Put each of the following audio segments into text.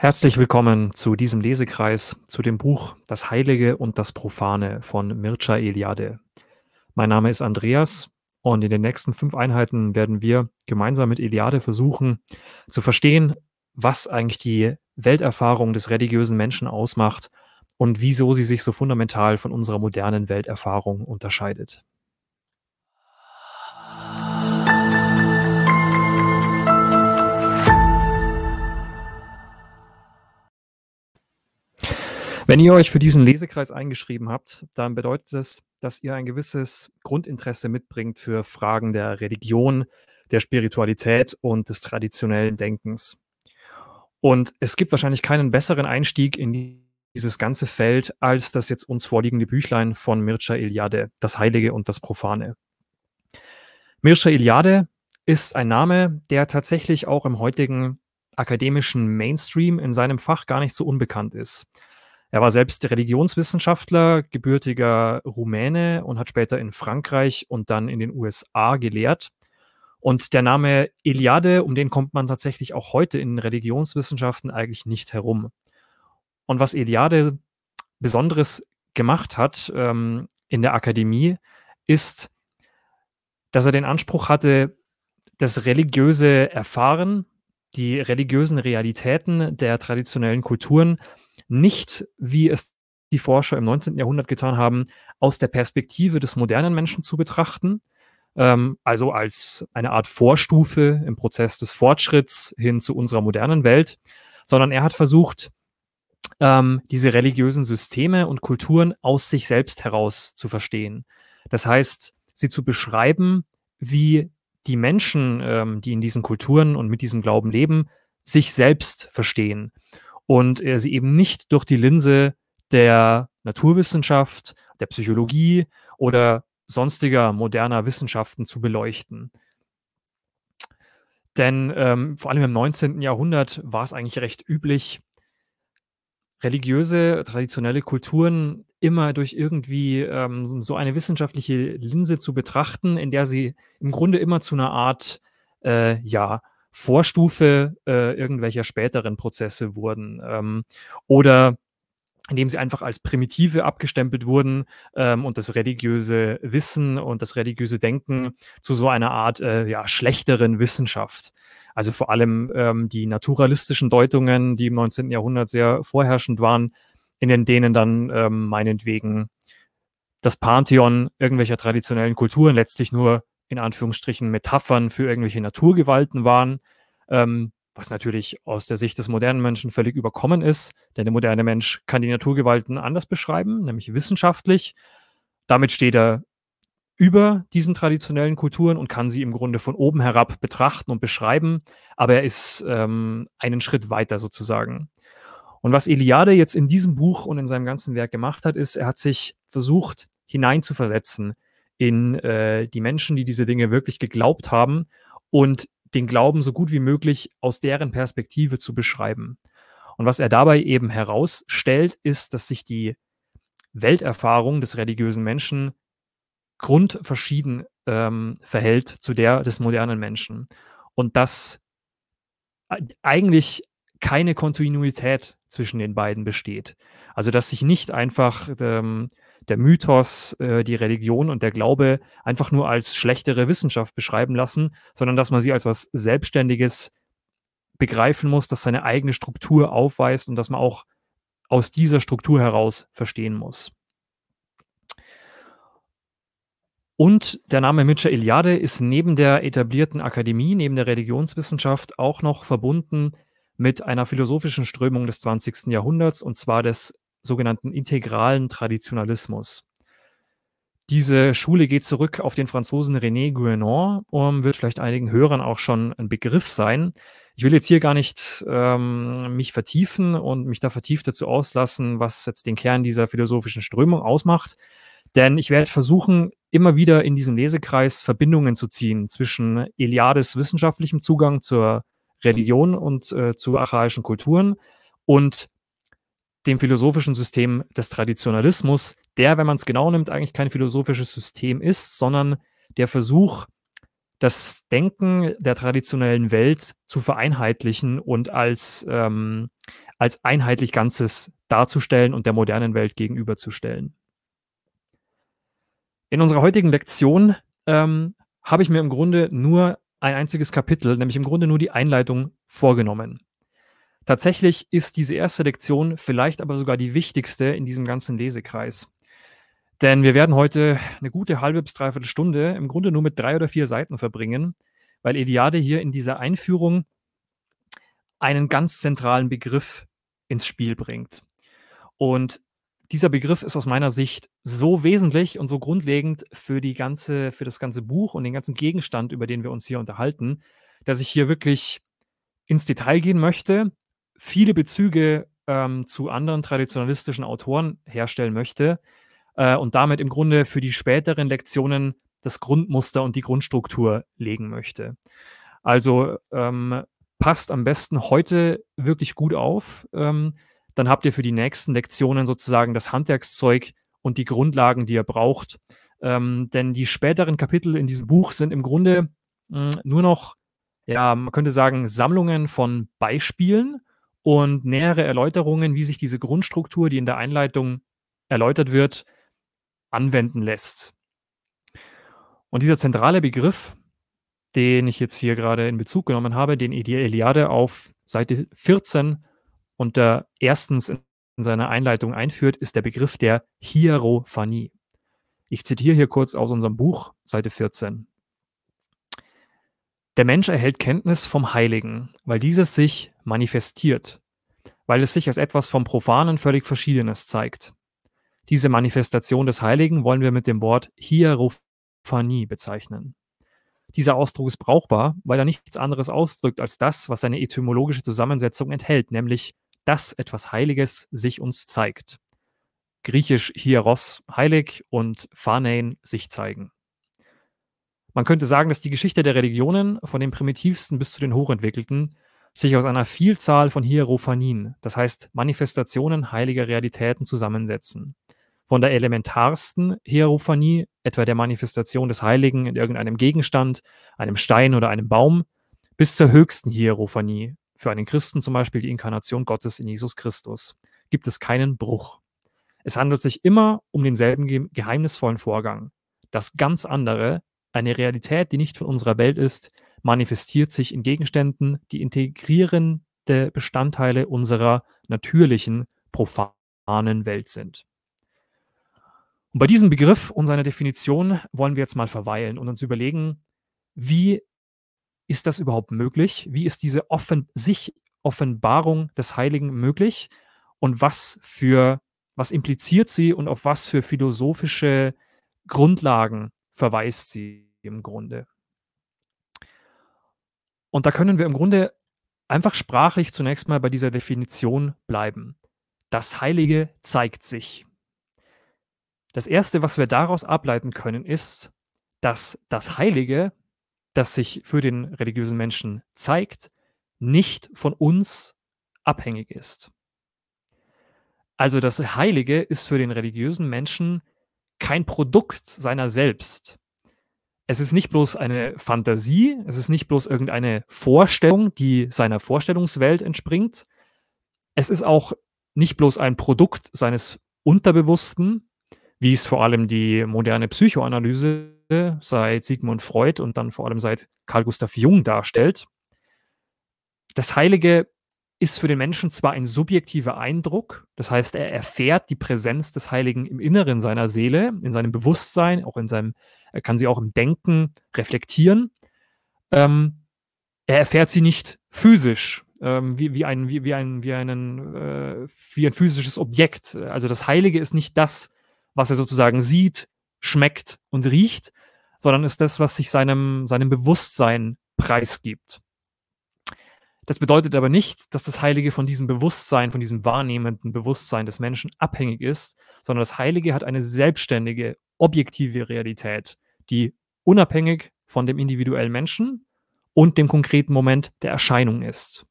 Herzlich willkommen zu diesem Lesekreis zu dem Buch Das Heilige und das Profane von Mircea Eliade. Mein Name ist Andreas und in den nächsten fünf Einheiten werden wir gemeinsam mit Eliade versuchen zu verstehen, was eigentlich die Welterfahrung des religiösen Menschen ausmacht und wieso sie sich so fundamental von unserer modernen Welterfahrung unterscheidet. Wenn ihr euch für diesen Lesekreis eingeschrieben habt, dann bedeutet das, dass ihr ein gewisses Grundinteresse mitbringt für Fragen der Religion, der Spiritualität und des traditionellen Denkens. Und es gibt wahrscheinlich keinen besseren Einstieg in dieses ganze Feld als das jetzt uns vorliegende Büchlein von Mircea Eliade, Das Heilige und das Profane. Mircea Eliade ist ein Name, der tatsächlich auch im heutigen akademischen Mainstream in seinem Fach gar nicht so unbekannt ist. Er war selbst Religionswissenschaftler, gebürtiger Rumäne und hat später in Frankreich und dann in den USA gelehrt. Und der Name Iliade, um den kommt man tatsächlich auch heute in Religionswissenschaften eigentlich nicht herum. Und was Iliade Besonderes gemacht hat ähm, in der Akademie, ist, dass er den Anspruch hatte, das religiöse Erfahren, die religiösen Realitäten der traditionellen Kulturen nicht, wie es die Forscher im 19. Jahrhundert getan haben, aus der Perspektive des modernen Menschen zu betrachten, ähm, also als eine Art Vorstufe im Prozess des Fortschritts hin zu unserer modernen Welt, sondern er hat versucht, ähm, diese religiösen Systeme und Kulturen aus sich selbst heraus zu verstehen. Das heißt, sie zu beschreiben, wie die Menschen, ähm, die in diesen Kulturen und mit diesem Glauben leben, sich selbst verstehen und äh, sie eben nicht durch die Linse der Naturwissenschaft, der Psychologie oder sonstiger moderner Wissenschaften zu beleuchten. Denn ähm, vor allem im 19. Jahrhundert war es eigentlich recht üblich, religiöse, traditionelle Kulturen immer durch irgendwie ähm, so eine wissenschaftliche Linse zu betrachten, in der sie im Grunde immer zu einer Art, äh, ja, Vorstufe äh, irgendwelcher späteren Prozesse wurden ähm, oder indem sie einfach als Primitive abgestempelt wurden ähm, und das religiöse Wissen und das religiöse Denken zu so einer Art äh, ja, schlechteren Wissenschaft. Also vor allem ähm, die naturalistischen Deutungen, die im 19. Jahrhundert sehr vorherrschend waren, in denen dann ähm, meinetwegen das Pantheon irgendwelcher traditionellen Kulturen letztlich nur in Anführungsstrichen Metaphern für irgendwelche Naturgewalten waren, ähm, was natürlich aus der Sicht des modernen Menschen völlig überkommen ist, denn der moderne Mensch kann die Naturgewalten anders beschreiben, nämlich wissenschaftlich. Damit steht er über diesen traditionellen Kulturen und kann sie im Grunde von oben herab betrachten und beschreiben, aber er ist ähm, einen Schritt weiter sozusagen. Und was Eliade jetzt in diesem Buch und in seinem ganzen Werk gemacht hat, ist, er hat sich versucht hineinzuversetzen in äh, die Menschen, die diese Dinge wirklich geglaubt haben und den Glauben so gut wie möglich aus deren Perspektive zu beschreiben. Und was er dabei eben herausstellt, ist, dass sich die Welterfahrung des religiösen Menschen grundverschieden ähm, verhält zu der des modernen Menschen. Und dass eigentlich keine Kontinuität zwischen den beiden besteht. Also dass sich nicht einfach ähm, der Mythos, äh, die Religion und der Glaube einfach nur als schlechtere Wissenschaft beschreiben lassen, sondern dass man sie als was Selbstständiges begreifen muss, das seine eigene Struktur aufweist und dass man auch aus dieser Struktur heraus verstehen muss. Und der Name Mitcher Iliade ist neben der etablierten Akademie, neben der Religionswissenschaft auch noch verbunden mit einer philosophischen Strömung des 20. Jahrhunderts, und zwar des sogenannten integralen Traditionalismus. Diese Schule geht zurück auf den Franzosen René Guénon, um, wird vielleicht einigen Hörern auch schon ein Begriff sein. Ich will jetzt hier gar nicht ähm, mich vertiefen und mich da vertieft dazu auslassen, was jetzt den Kern dieser philosophischen Strömung ausmacht. Denn ich werde versuchen, immer wieder in diesem Lesekreis Verbindungen zu ziehen zwischen Eliades wissenschaftlichem Zugang zur Religion und äh, zu archaischen Kulturen und dem philosophischen System des Traditionalismus, der, wenn man es genau nimmt, eigentlich kein philosophisches System ist, sondern der Versuch, das Denken der traditionellen Welt zu vereinheitlichen und als, ähm, als einheitlich Ganzes darzustellen und der modernen Welt gegenüberzustellen. In unserer heutigen Lektion ähm, habe ich mir im Grunde nur ein einziges Kapitel, nämlich im Grunde nur die Einleitung vorgenommen. Tatsächlich ist diese erste Lektion vielleicht aber sogar die wichtigste in diesem ganzen Lesekreis. Denn wir werden heute eine gute halbe bis dreiviertel Stunde im Grunde nur mit drei oder vier Seiten verbringen, weil Eliade hier in dieser Einführung einen ganz zentralen Begriff ins Spiel bringt. Und dieser Begriff ist aus meiner Sicht so wesentlich und so grundlegend für, die ganze, für das ganze Buch und den ganzen Gegenstand, über den wir uns hier unterhalten, dass ich hier wirklich ins Detail gehen möchte viele Bezüge ähm, zu anderen traditionalistischen Autoren herstellen möchte äh, und damit im Grunde für die späteren Lektionen das Grundmuster und die Grundstruktur legen möchte. Also ähm, passt am besten heute wirklich gut auf. Ähm, dann habt ihr für die nächsten Lektionen sozusagen das Handwerkszeug und die Grundlagen, die ihr braucht. Ähm, denn die späteren Kapitel in diesem Buch sind im Grunde mh, hm, nur noch, ja, man könnte sagen, Sammlungen von Beispielen, und nähere Erläuterungen, wie sich diese Grundstruktur, die in der Einleitung erläutert wird, anwenden lässt. Und dieser zentrale Begriff, den ich jetzt hier gerade in Bezug genommen habe, den die Eliade auf Seite 14 unter erstens in seiner Einleitung einführt, ist der Begriff der Hierophanie. Ich zitiere hier kurz aus unserem Buch, Seite 14. Der Mensch erhält Kenntnis vom Heiligen, weil dieses sich manifestiert, weil es sich als etwas vom Profanen völlig Verschiedenes zeigt. Diese Manifestation des Heiligen wollen wir mit dem Wort Hierophanie bezeichnen. Dieser Ausdruck ist brauchbar, weil er nichts anderes ausdrückt als das, was seine etymologische Zusammensetzung enthält, nämlich dass etwas Heiliges sich uns zeigt. Griechisch Hieros heilig und Phanein sich zeigen. Man könnte sagen, dass die Geschichte der Religionen, von den primitivsten bis zu den hochentwickelten, sich aus einer Vielzahl von Hierophanien, das heißt Manifestationen heiliger Realitäten, zusammensetzen. Von der elementarsten Hierophanie, etwa der Manifestation des Heiligen in irgendeinem Gegenstand, einem Stein oder einem Baum, bis zur höchsten Hierophanie, für einen Christen zum Beispiel die Inkarnation Gottes in Jesus Christus, gibt es keinen Bruch. Es handelt sich immer um denselben geheimnisvollen Vorgang. Das ganz andere, eine Realität, die nicht von unserer Welt ist, manifestiert sich in Gegenständen, die integrierende Bestandteile unserer natürlichen, profanen Welt sind. Und bei diesem Begriff und seiner Definition wollen wir jetzt mal verweilen und uns überlegen, wie ist das überhaupt möglich? Wie ist diese offen, sich Offenbarung des Heiligen möglich? Und was für, was impliziert sie und auf was für philosophische Grundlagen verweist sie im Grunde? Und da können wir im Grunde einfach sprachlich zunächst mal bei dieser Definition bleiben. Das Heilige zeigt sich. Das Erste, was wir daraus ableiten können, ist, dass das Heilige, das sich für den religiösen Menschen zeigt, nicht von uns abhängig ist. Also das Heilige ist für den religiösen Menschen kein Produkt seiner selbst, es ist nicht bloß eine Fantasie, es ist nicht bloß irgendeine Vorstellung, die seiner Vorstellungswelt entspringt. Es ist auch nicht bloß ein Produkt seines Unterbewussten, wie es vor allem die moderne Psychoanalyse seit Sigmund Freud und dann vor allem seit Carl Gustav Jung darstellt. Das Heilige ist für den Menschen zwar ein subjektiver Eindruck, das heißt, er erfährt die Präsenz des Heiligen im Inneren seiner Seele, in seinem Bewusstsein, auch in seinem, er kann sie auch im Denken reflektieren. Ähm, er erfährt sie nicht physisch, ähm, wie, wie, ein, wie, wie, ein, wie, einen, äh, wie ein physisches Objekt. Also das Heilige ist nicht das, was er sozusagen sieht, schmeckt und riecht, sondern ist das, was sich seinem, seinem Bewusstsein preisgibt. Das bedeutet aber nicht, dass das Heilige von diesem Bewusstsein, von diesem wahrnehmenden Bewusstsein des Menschen abhängig ist, sondern das Heilige hat eine selbstständige, objektive Realität, die unabhängig von dem individuellen Menschen und dem konkreten Moment der Erscheinung ist.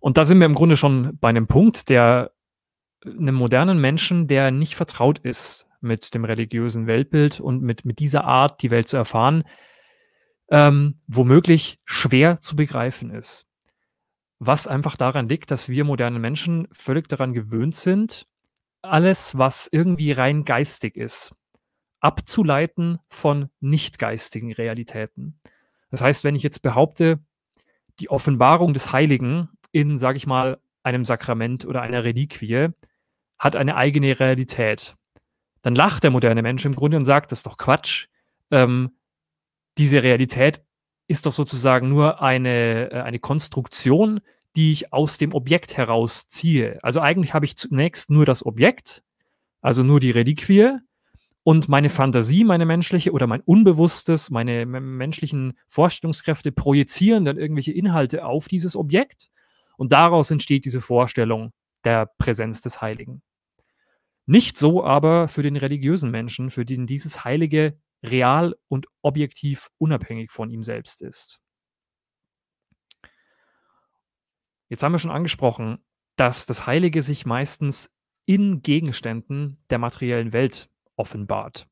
Und da sind wir im Grunde schon bei einem Punkt, der äh, einem modernen Menschen, der nicht vertraut ist mit dem religiösen Weltbild und mit, mit dieser Art, die Welt zu erfahren, ähm, womöglich schwer zu begreifen ist. Was einfach daran liegt, dass wir modernen Menschen völlig daran gewöhnt sind, alles, was irgendwie rein geistig ist, abzuleiten von nicht geistigen Realitäten. Das heißt, wenn ich jetzt behaupte, die Offenbarung des Heiligen in, sage ich mal, einem Sakrament oder einer Reliquie hat eine eigene Realität, dann lacht der moderne Mensch im Grunde und sagt, das ist doch Quatsch. Ähm, diese Realität ist doch sozusagen nur eine, äh, eine Konstruktion, die ich aus dem Objekt herausziehe. Also eigentlich habe ich zunächst nur das Objekt, also nur die Reliquie und meine Fantasie, meine menschliche oder mein Unbewusstes, meine menschlichen Vorstellungskräfte projizieren dann irgendwelche Inhalte auf dieses Objekt und daraus entsteht diese Vorstellung der Präsenz des Heiligen. Nicht so aber für den religiösen Menschen, für den dieses Heilige real und objektiv unabhängig von ihm selbst ist. Jetzt haben wir schon angesprochen, dass das Heilige sich meistens in Gegenständen der materiellen Welt offenbart.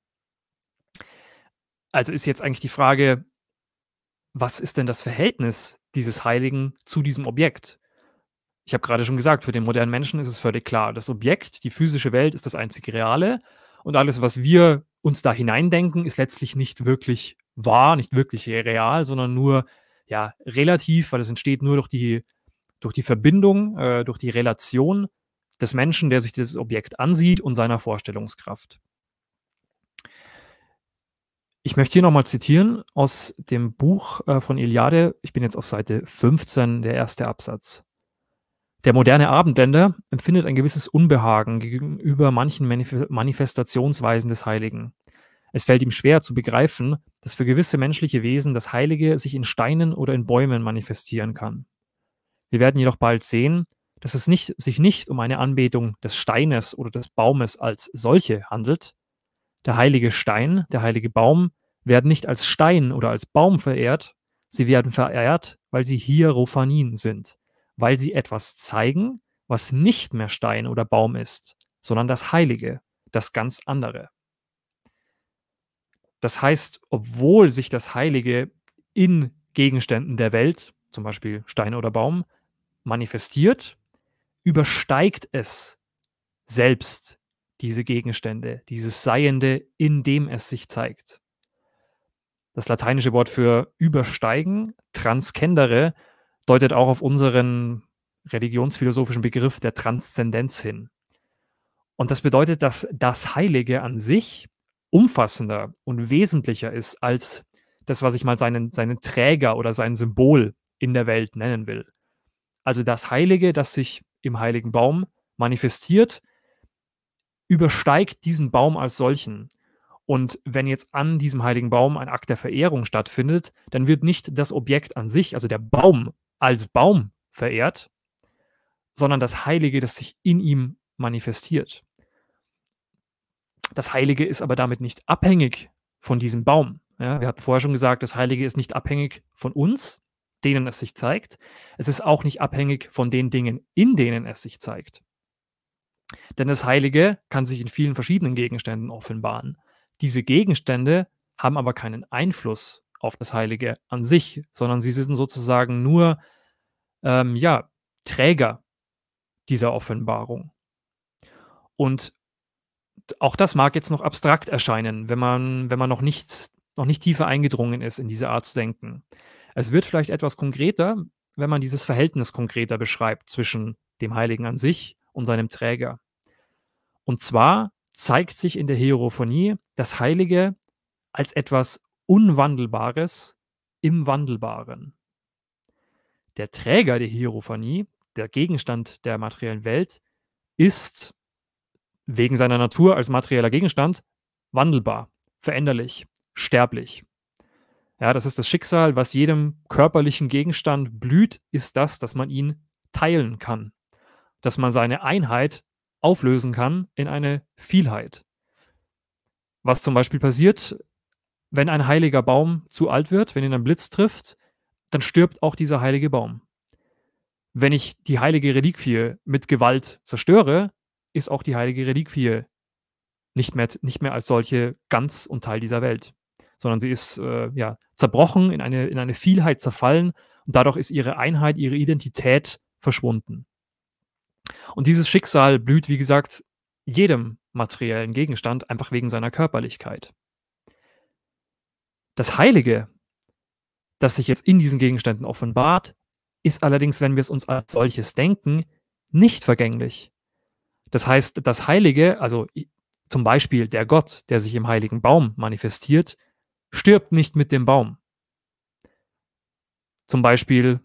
Also ist jetzt eigentlich die Frage, was ist denn das Verhältnis dieses Heiligen zu diesem Objekt? Ich habe gerade schon gesagt, für den modernen Menschen ist es völlig klar, das Objekt, die physische Welt ist das einzige Reale und alles, was wir uns da hineindenken, ist letztlich nicht wirklich wahr, nicht wirklich real, sondern nur ja, relativ, weil es entsteht nur durch die, durch die Verbindung, äh, durch die Relation des Menschen, der sich das Objekt ansieht und seiner Vorstellungskraft. Ich möchte hier nochmal zitieren aus dem Buch äh, von Iliade. Ich bin jetzt auf Seite 15, der erste Absatz. Der moderne Abendländer empfindet ein gewisses Unbehagen gegenüber manchen Manif Manifestationsweisen des Heiligen. Es fällt ihm schwer zu begreifen, dass für gewisse menschliche Wesen das Heilige sich in Steinen oder in Bäumen manifestieren kann. Wir werden jedoch bald sehen, dass es nicht, sich nicht um eine Anbetung des Steines oder des Baumes als solche handelt. Der heilige Stein, der heilige Baum werden nicht als Stein oder als Baum verehrt, sie werden verehrt, weil sie Hierophanien sind, weil sie etwas zeigen, was nicht mehr Stein oder Baum ist, sondern das Heilige, das ganz andere. Das heißt, obwohl sich das Heilige in Gegenständen der Welt, zum Beispiel Stein oder Baum, manifestiert, übersteigt es selbst diese Gegenstände, dieses Seiende, in dem es sich zeigt. Das lateinische Wort für übersteigen, transkendere, deutet auch auf unseren religionsphilosophischen Begriff der Transzendenz hin. Und das bedeutet, dass das Heilige an sich umfassender und wesentlicher ist als das, was ich mal seinen, seinen Träger oder sein Symbol in der Welt nennen will. Also das Heilige, das sich im heiligen Baum manifestiert, übersteigt diesen Baum als solchen. Und wenn jetzt an diesem heiligen Baum ein Akt der Verehrung stattfindet, dann wird nicht das Objekt an sich, also der Baum, als Baum verehrt, sondern das Heilige, das sich in ihm manifestiert. Das Heilige ist aber damit nicht abhängig von diesem Baum. Ja, wir hatten vorher schon gesagt, das Heilige ist nicht abhängig von uns, denen es sich zeigt. Es ist auch nicht abhängig von den Dingen, in denen es sich zeigt. Denn das Heilige kann sich in vielen verschiedenen Gegenständen offenbaren. Diese Gegenstände haben aber keinen Einfluss auf das Heilige an sich, sondern sie sind sozusagen nur ähm, ja, Träger dieser Offenbarung. Und auch das mag jetzt noch abstrakt erscheinen, wenn man, wenn man noch, nicht, noch nicht tiefer eingedrungen ist in diese Art zu denken. Es wird vielleicht etwas konkreter, wenn man dieses Verhältnis konkreter beschreibt zwischen dem Heiligen an sich und seinem Träger. Und zwar zeigt sich in der Hierophonie das Heilige als etwas Unwandelbares im Wandelbaren. Der Träger der Hierophanie, der Gegenstand der materiellen Welt, ist wegen seiner Natur als materieller Gegenstand wandelbar, veränderlich, sterblich. Ja, das ist das Schicksal, was jedem körperlichen Gegenstand blüht, ist das, dass man ihn teilen kann, dass man seine Einheit auflösen kann in eine Vielheit. Was zum Beispiel passiert wenn ein heiliger Baum zu alt wird, wenn ihn ein Blitz trifft, dann stirbt auch dieser heilige Baum. Wenn ich die heilige Reliquie mit Gewalt zerstöre, ist auch die heilige Reliquie nicht mehr, nicht mehr als solche ganz und Teil dieser Welt, sondern sie ist äh, ja, zerbrochen, in eine, in eine Vielheit zerfallen und dadurch ist ihre Einheit, ihre Identität verschwunden. Und dieses Schicksal blüht, wie gesagt, jedem materiellen Gegenstand einfach wegen seiner Körperlichkeit. Das Heilige, das sich jetzt in diesen Gegenständen offenbart, ist allerdings, wenn wir es uns als solches denken, nicht vergänglich. Das heißt, das Heilige, also zum Beispiel der Gott, der sich im heiligen Baum manifestiert, stirbt nicht mit dem Baum. Zum Beispiel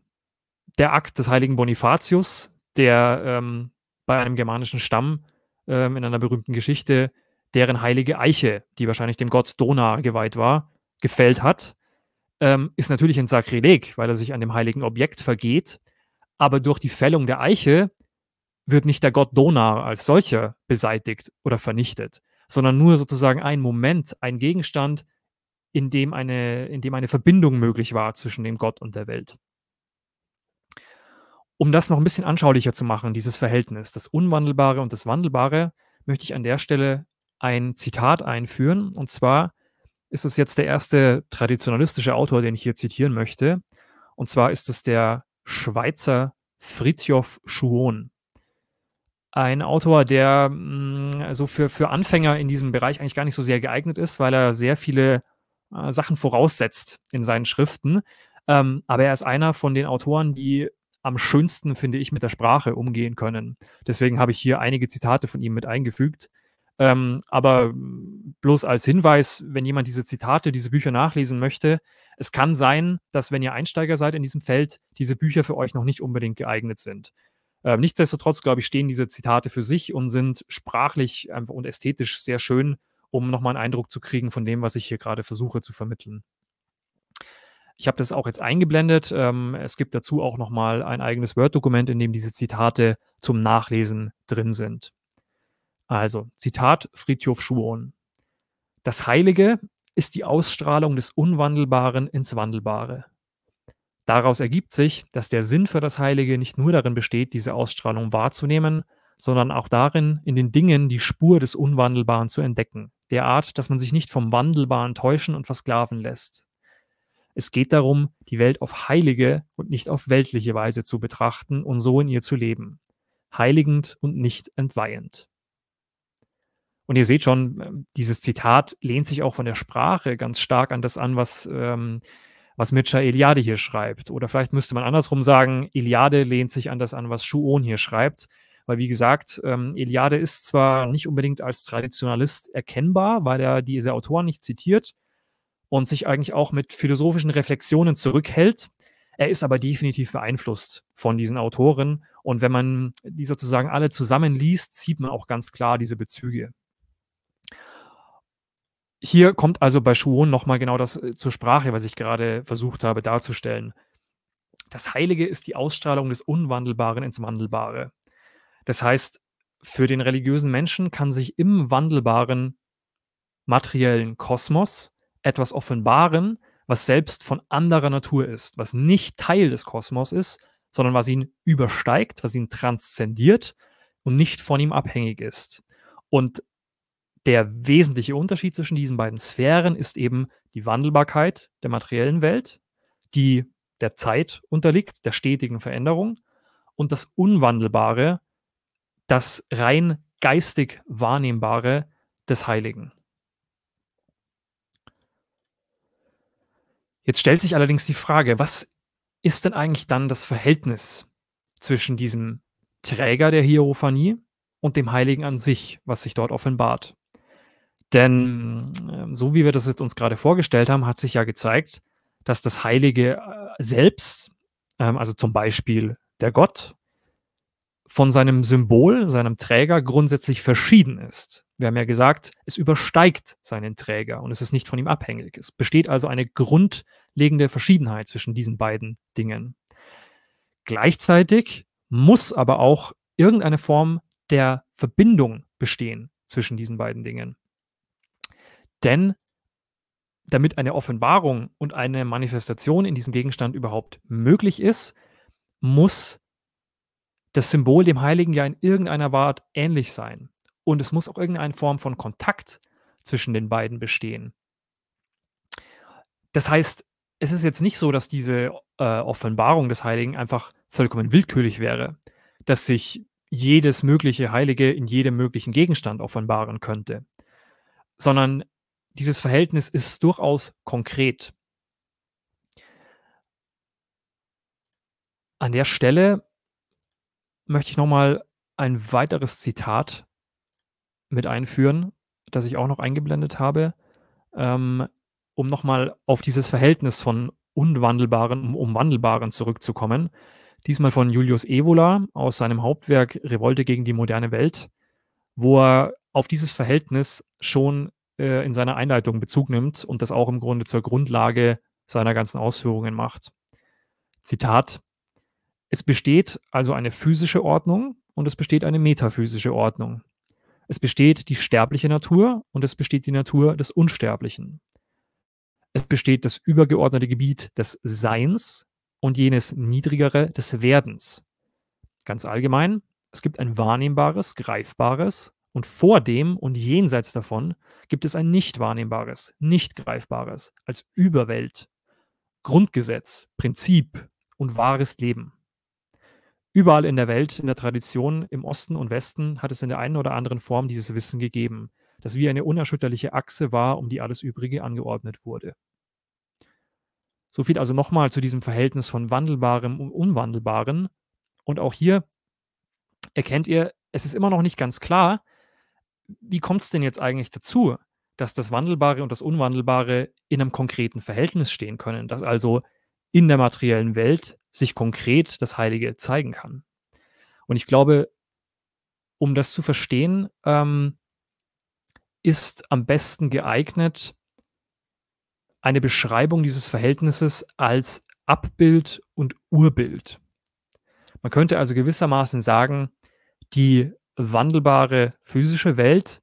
der Akt des heiligen Bonifatius, der ähm, bei einem germanischen Stamm ähm, in einer berühmten Geschichte deren heilige Eiche, die wahrscheinlich dem Gott Donar geweiht war, gefällt hat, ähm, ist natürlich ein Sakrileg, weil er sich an dem heiligen Objekt vergeht. Aber durch die Fällung der Eiche wird nicht der Gott Donar als solcher beseitigt oder vernichtet, sondern nur sozusagen ein Moment, ein Gegenstand, in dem eine, in dem eine Verbindung möglich war zwischen dem Gott und der Welt. Um das noch ein bisschen anschaulicher zu machen, dieses Verhältnis, das Unwandelbare und das Wandelbare, möchte ich an der Stelle ein Zitat einführen, und zwar ist es jetzt der erste traditionalistische Autor, den ich hier zitieren möchte. Und zwar ist es der Schweizer Fritjof Schuon. Ein Autor, der also für, für Anfänger in diesem Bereich eigentlich gar nicht so sehr geeignet ist, weil er sehr viele äh, Sachen voraussetzt in seinen Schriften. Ähm, aber er ist einer von den Autoren, die am schönsten, finde ich, mit der Sprache umgehen können. Deswegen habe ich hier einige Zitate von ihm mit eingefügt. Ähm, aber bloß als Hinweis, wenn jemand diese Zitate, diese Bücher nachlesen möchte, es kann sein, dass wenn ihr Einsteiger seid in diesem Feld, diese Bücher für euch noch nicht unbedingt geeignet sind. Ähm, nichtsdestotrotz, glaube ich, stehen diese Zitate für sich und sind sprachlich einfach und ästhetisch sehr schön, um nochmal einen Eindruck zu kriegen von dem, was ich hier gerade versuche zu vermitteln. Ich habe das auch jetzt eingeblendet. Ähm, es gibt dazu auch nochmal ein eigenes Word-Dokument, in dem diese Zitate zum Nachlesen drin sind. Also, Zitat Friedhof Schuon. Das Heilige ist die Ausstrahlung des Unwandelbaren ins Wandelbare. Daraus ergibt sich, dass der Sinn für das Heilige nicht nur darin besteht, diese Ausstrahlung wahrzunehmen, sondern auch darin, in den Dingen die Spur des Unwandelbaren zu entdecken, derart, dass man sich nicht vom Wandelbaren täuschen und versklaven lässt. Es geht darum, die Welt auf heilige und nicht auf weltliche Weise zu betrachten und so in ihr zu leben, heiligend und nicht entweihend. Und ihr seht schon, ähm, dieses Zitat lehnt sich auch von der Sprache ganz stark an das an, was, ähm, was Mircea Eliade hier schreibt. Oder vielleicht müsste man andersrum sagen, Eliade lehnt sich an das an, was Schuon hier schreibt. Weil, wie gesagt, ähm, Eliade ist zwar nicht unbedingt als Traditionalist erkennbar, weil er diese Autoren nicht zitiert und sich eigentlich auch mit philosophischen Reflexionen zurückhält. Er ist aber definitiv beeinflusst von diesen Autoren. Und wenn man die sozusagen alle zusammenliest, sieht man auch ganz klar diese Bezüge. Hier kommt also bei Schuon nochmal genau das äh, zur Sprache, was ich gerade versucht habe darzustellen. Das Heilige ist die Ausstrahlung des Unwandelbaren ins Wandelbare. Das heißt, für den religiösen Menschen kann sich im wandelbaren materiellen Kosmos etwas offenbaren, was selbst von anderer Natur ist, was nicht Teil des Kosmos ist, sondern was ihn übersteigt, was ihn transzendiert und nicht von ihm abhängig ist. Und der wesentliche Unterschied zwischen diesen beiden Sphären ist eben die Wandelbarkeit der materiellen Welt, die der Zeit unterliegt, der stetigen Veränderung, und das Unwandelbare, das rein geistig Wahrnehmbare des Heiligen. Jetzt stellt sich allerdings die Frage, was ist denn eigentlich dann das Verhältnis zwischen diesem Träger der Hierophanie und dem Heiligen an sich, was sich dort offenbart? Denn ähm, so wie wir das jetzt uns gerade vorgestellt haben, hat sich ja gezeigt, dass das Heilige äh, selbst, ähm, also zum Beispiel der Gott, von seinem Symbol, seinem Träger grundsätzlich verschieden ist. Wir haben ja gesagt, es übersteigt seinen Träger und es ist nicht von ihm abhängig. Es besteht also eine grundlegende Verschiedenheit zwischen diesen beiden Dingen. Gleichzeitig muss aber auch irgendeine Form der Verbindung bestehen zwischen diesen beiden Dingen. Denn damit eine Offenbarung und eine Manifestation in diesem Gegenstand überhaupt möglich ist, muss das Symbol dem Heiligen ja in irgendeiner Art ähnlich sein. Und es muss auch irgendeine Form von Kontakt zwischen den beiden bestehen. Das heißt, es ist jetzt nicht so, dass diese äh, Offenbarung des Heiligen einfach vollkommen willkürlich wäre, dass sich jedes mögliche Heilige in jedem möglichen Gegenstand offenbaren könnte, sondern dieses Verhältnis ist durchaus konkret. An der Stelle möchte ich nochmal ein weiteres Zitat mit einführen, das ich auch noch eingeblendet habe, ähm, um nochmal auf dieses Verhältnis von Unwandelbaren und Umwandelbaren zurückzukommen. Diesmal von Julius Evola aus seinem Hauptwerk Revolte gegen die moderne Welt, wo er auf dieses Verhältnis schon äh, in seiner Einleitung Bezug nimmt und das auch im Grunde zur Grundlage seiner ganzen Ausführungen macht. Zitat: Es besteht also eine physische Ordnung und es besteht eine metaphysische Ordnung. Es besteht die sterbliche Natur und es besteht die Natur des Unsterblichen. Es besteht das übergeordnete Gebiet des Seins und jenes niedrigere des Werdens. Ganz allgemein, es gibt ein wahrnehmbares, greifbares und vor dem und jenseits davon gibt es ein nicht wahrnehmbares, nicht greifbares als Überwelt, Grundgesetz, Prinzip und wahres Leben. Überall in der Welt, in der Tradition, im Osten und Westen hat es in der einen oder anderen Form dieses Wissen gegeben, das wie eine unerschütterliche Achse war, um die alles Übrige angeordnet wurde. So viel also nochmal zu diesem Verhältnis von Wandelbarem und Unwandelbaren. Und auch hier erkennt ihr, es ist immer noch nicht ganz klar, wie kommt es denn jetzt eigentlich dazu, dass das Wandelbare und das Unwandelbare in einem konkreten Verhältnis stehen können, dass also in der materiellen Welt sich konkret das Heilige zeigen kann. Und ich glaube, um das zu verstehen, ähm, ist am besten geeignet, eine Beschreibung dieses Verhältnisses als Abbild und Urbild. Man könnte also gewissermaßen sagen, die wandelbare physische Welt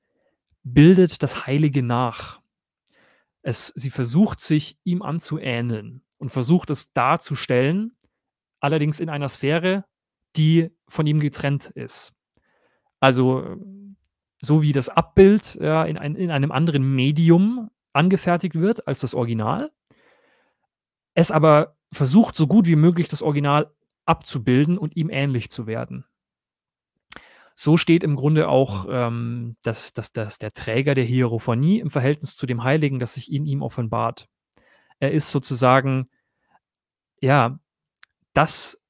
bildet das Heilige nach. Es, sie versucht sich ihm anzuähneln und versucht es darzustellen, allerdings in einer Sphäre, die von ihm getrennt ist. Also so wie das Abbild ja, in, ein, in einem anderen Medium angefertigt wird als das Original, es aber versucht so gut wie möglich das Original abzubilden und ihm ähnlich zu werden. So steht im Grunde auch, mhm. ähm, dass, dass, dass der Träger der Hierophonie im Verhältnis zu dem Heiligen, das sich in ihm offenbart. Er ist sozusagen, ja, das,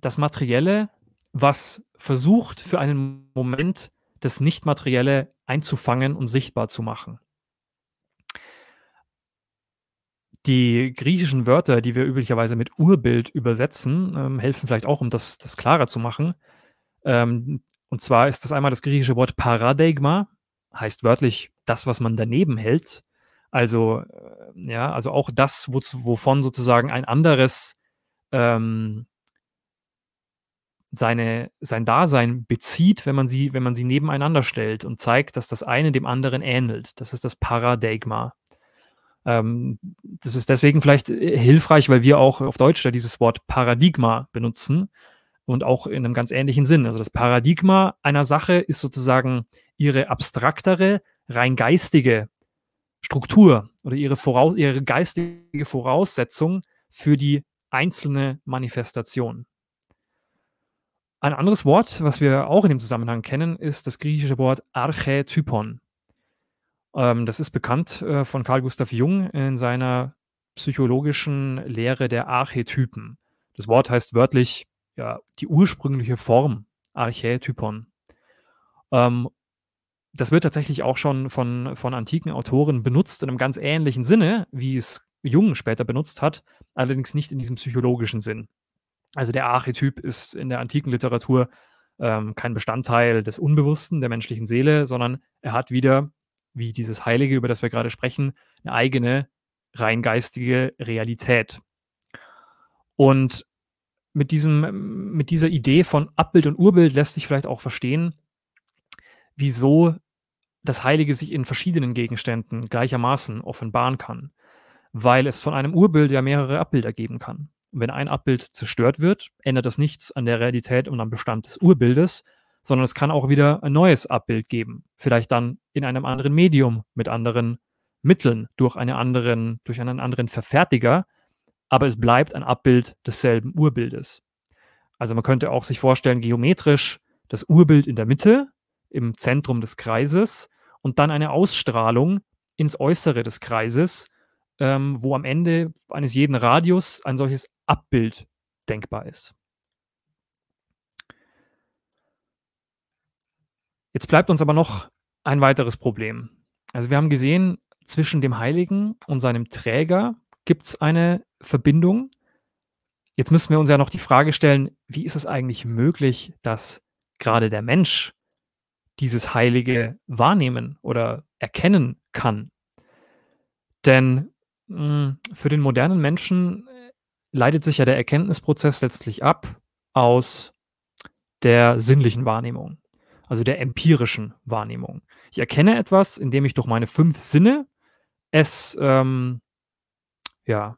das Materielle, was versucht, für einen Moment das Nichtmaterielle einzufangen und sichtbar zu machen. Die griechischen Wörter, die wir üblicherweise mit Urbild übersetzen, ähm, helfen vielleicht auch, um das, das klarer zu machen. Ähm, und zwar ist das einmal das griechische Wort Paradigma, heißt wörtlich das, was man daneben hält. Also, äh, ja, also auch das, wo, wovon sozusagen ein anderes ähm, seine, sein Dasein bezieht, wenn man, sie, wenn man sie nebeneinander stellt und zeigt, dass das eine dem anderen ähnelt. Das ist das Paradigma. Ähm, das ist deswegen vielleicht äh, hilfreich, weil wir auch auf Deutsch ja dieses Wort Paradigma benutzen und auch in einem ganz ähnlichen Sinn. Also das Paradigma einer Sache ist sozusagen ihre abstraktere, rein geistige Struktur oder ihre, Voraus ihre geistige Voraussetzung für die einzelne Manifestation. Ein anderes Wort, was wir auch in dem Zusammenhang kennen, ist das griechische Wort Archetypon. Ähm, das ist bekannt äh, von Carl Gustav Jung in seiner psychologischen Lehre der Archetypen. Das Wort heißt wörtlich ja, die ursprüngliche Form Archätypon. Ähm, das wird tatsächlich auch schon von, von antiken Autoren benutzt in einem ganz ähnlichen Sinne, wie es Jung später benutzt hat, allerdings nicht in diesem psychologischen Sinn. Also der Archetyp ist in der antiken Literatur ähm, kein Bestandteil des Unbewussten, der menschlichen Seele, sondern er hat wieder, wie dieses Heilige, über das wir gerade sprechen, eine eigene rein geistige Realität. Und mit, diesem, mit dieser Idee von Abbild und Urbild lässt sich vielleicht auch verstehen, wieso das Heilige sich in verschiedenen Gegenständen gleichermaßen offenbaren kann, weil es von einem Urbild ja mehrere Abbilder geben kann. Und wenn ein Abbild zerstört wird, ändert das nichts an der Realität und am Bestand des Urbildes, sondern es kann auch wieder ein neues Abbild geben, vielleicht dann in einem anderen Medium, mit anderen Mitteln, durch, eine anderen, durch einen anderen Verfertiger, aber es bleibt ein Abbild desselben Urbildes. Also man könnte auch sich vorstellen, geometrisch das Urbild in der Mitte, im Zentrum des Kreises und dann eine Ausstrahlung ins Äußere des Kreises, ähm, wo am Ende eines jeden Radius ein solches Abbild denkbar ist. Jetzt bleibt uns aber noch ein weiteres Problem. Also wir haben gesehen, zwischen dem Heiligen und seinem Träger gibt es eine Verbindung. Jetzt müssen wir uns ja noch die Frage stellen, wie ist es eigentlich möglich, dass gerade der Mensch dieses Heilige wahrnehmen oder erkennen kann? Denn mh, hm, für den modernen Menschen äh, leitet sich ja der Erkenntnisprozess letztlich ab aus der sinnlichen Wahrnehmung, also der empirischen Wahrnehmung. Ich erkenne etwas, indem ich durch meine fünf Sinne es ähm, ja,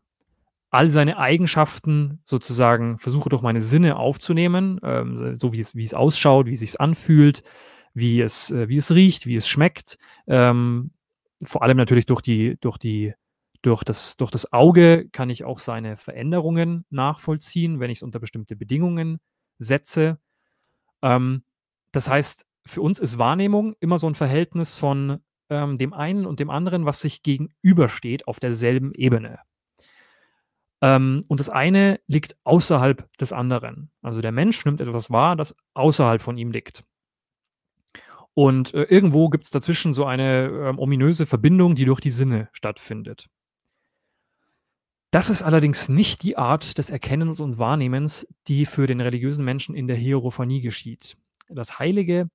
all seine Eigenschaften sozusagen versuche durch meine Sinne aufzunehmen, ähm, so wie es, wie es ausschaut, wie es sich anfühlt, wie es, äh, wie es riecht, wie es schmeckt. Ähm, vor allem natürlich durch die, durch die, durch das, durch das Auge kann ich auch seine Veränderungen nachvollziehen, wenn ich es unter bestimmte Bedingungen setze. Ähm, das heißt, für uns ist Wahrnehmung immer so ein Verhältnis von ähm, dem einen und dem anderen, was sich gegenübersteht auf derselben Ebene. Ähm, und das eine liegt außerhalb des anderen. Also der Mensch nimmt etwas wahr, das außerhalb von ihm liegt. Und äh, irgendwo gibt es dazwischen so eine ähm, ominöse Verbindung, die durch die Sinne stattfindet. Das ist allerdings nicht die Art des Erkennens und Wahrnehmens, die für den religiösen Menschen in der Hierophanie geschieht. Das Heilige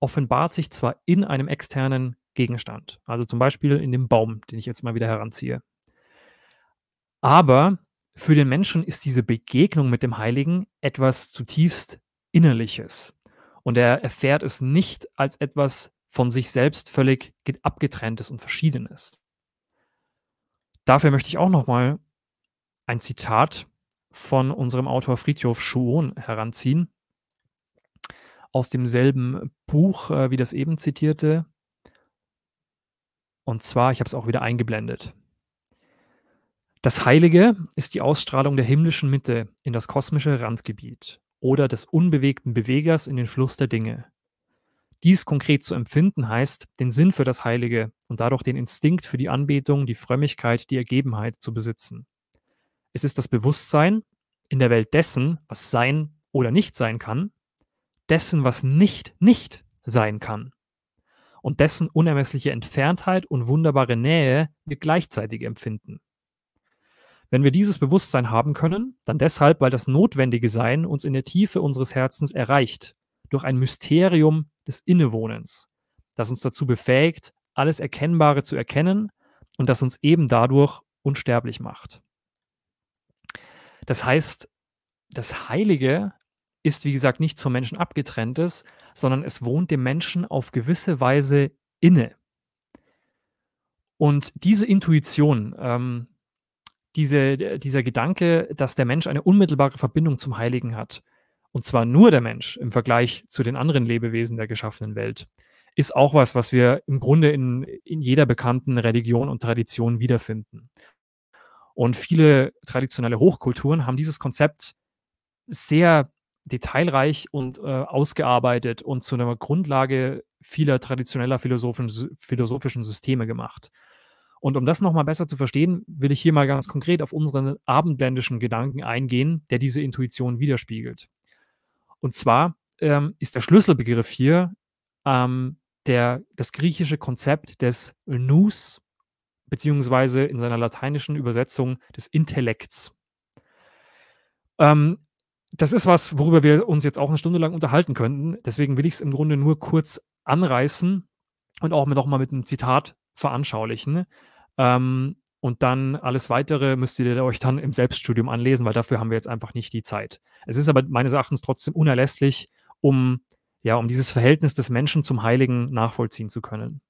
offenbart sich zwar in einem externen Gegenstand, also zum Beispiel in dem Baum, den ich jetzt mal wieder heranziehe. Aber für den Menschen ist diese Begegnung mit dem Heiligen etwas zutiefst Innerliches. Und er erfährt es nicht als etwas von sich selbst völlig abgetrenntes und verschiedenes. Dafür möchte ich auch nochmal ein Zitat von unserem Autor Friedhof Schuon heranziehen. Aus demselben Buch, äh, wie das eben zitierte. Und zwar, ich habe es auch wieder eingeblendet. Das Heilige ist die Ausstrahlung der himmlischen Mitte in das kosmische Randgebiet oder des unbewegten Bewegers in den Fluss der Dinge. Dies konkret zu empfinden heißt, den Sinn für das Heilige und dadurch den Instinkt für die Anbetung, die Frömmigkeit, die Ergebenheit zu besitzen. Es ist das Bewusstsein in der Welt dessen, was sein oder nicht sein kann, dessen, was nicht nicht sein kann und dessen unermessliche Entferntheit und wunderbare Nähe wir gleichzeitig empfinden. Wenn wir dieses Bewusstsein haben können, dann deshalb, weil das notwendige Sein uns in der Tiefe unseres Herzens erreicht, durch ein Mysterium des Innewohnens, das uns dazu befähigt, alles Erkennbare zu erkennen und das uns eben dadurch unsterblich macht. Das heißt, das Heilige ist, wie gesagt, nicht vom Menschen abgetrenntes, sondern es wohnt dem Menschen auf gewisse Weise inne. Und diese Intuition, ähm, diese, dieser Gedanke, dass der Mensch eine unmittelbare Verbindung zum Heiligen hat, und zwar nur der Mensch im Vergleich zu den anderen Lebewesen der geschaffenen Welt, ist auch was, was wir im Grunde in, in jeder bekannten Religion und Tradition wiederfinden. Und viele traditionelle Hochkulturen haben dieses Konzept sehr detailreich und äh, ausgearbeitet und zu einer Grundlage vieler traditioneller philosophischen Systeme gemacht. Und um das nochmal besser zu verstehen, will ich hier mal ganz konkret auf unseren abendländischen Gedanken eingehen, der diese Intuition widerspiegelt. Und zwar ähm, ist der Schlüsselbegriff hier ähm, der, das griechische Konzept des Nous, beziehungsweise in seiner lateinischen Übersetzung des Intellekts. Ähm, das ist was, worüber wir uns jetzt auch eine Stunde lang unterhalten könnten. Deswegen will ich es im Grunde nur kurz anreißen und auch nochmal mit einem Zitat veranschaulichen. Ähm, und dann alles weitere müsst ihr euch dann im Selbststudium anlesen, weil dafür haben wir jetzt einfach nicht die Zeit. Es ist aber meines Erachtens trotzdem unerlässlich, um, ja, um dieses Verhältnis des Menschen zum Heiligen nachvollziehen zu können.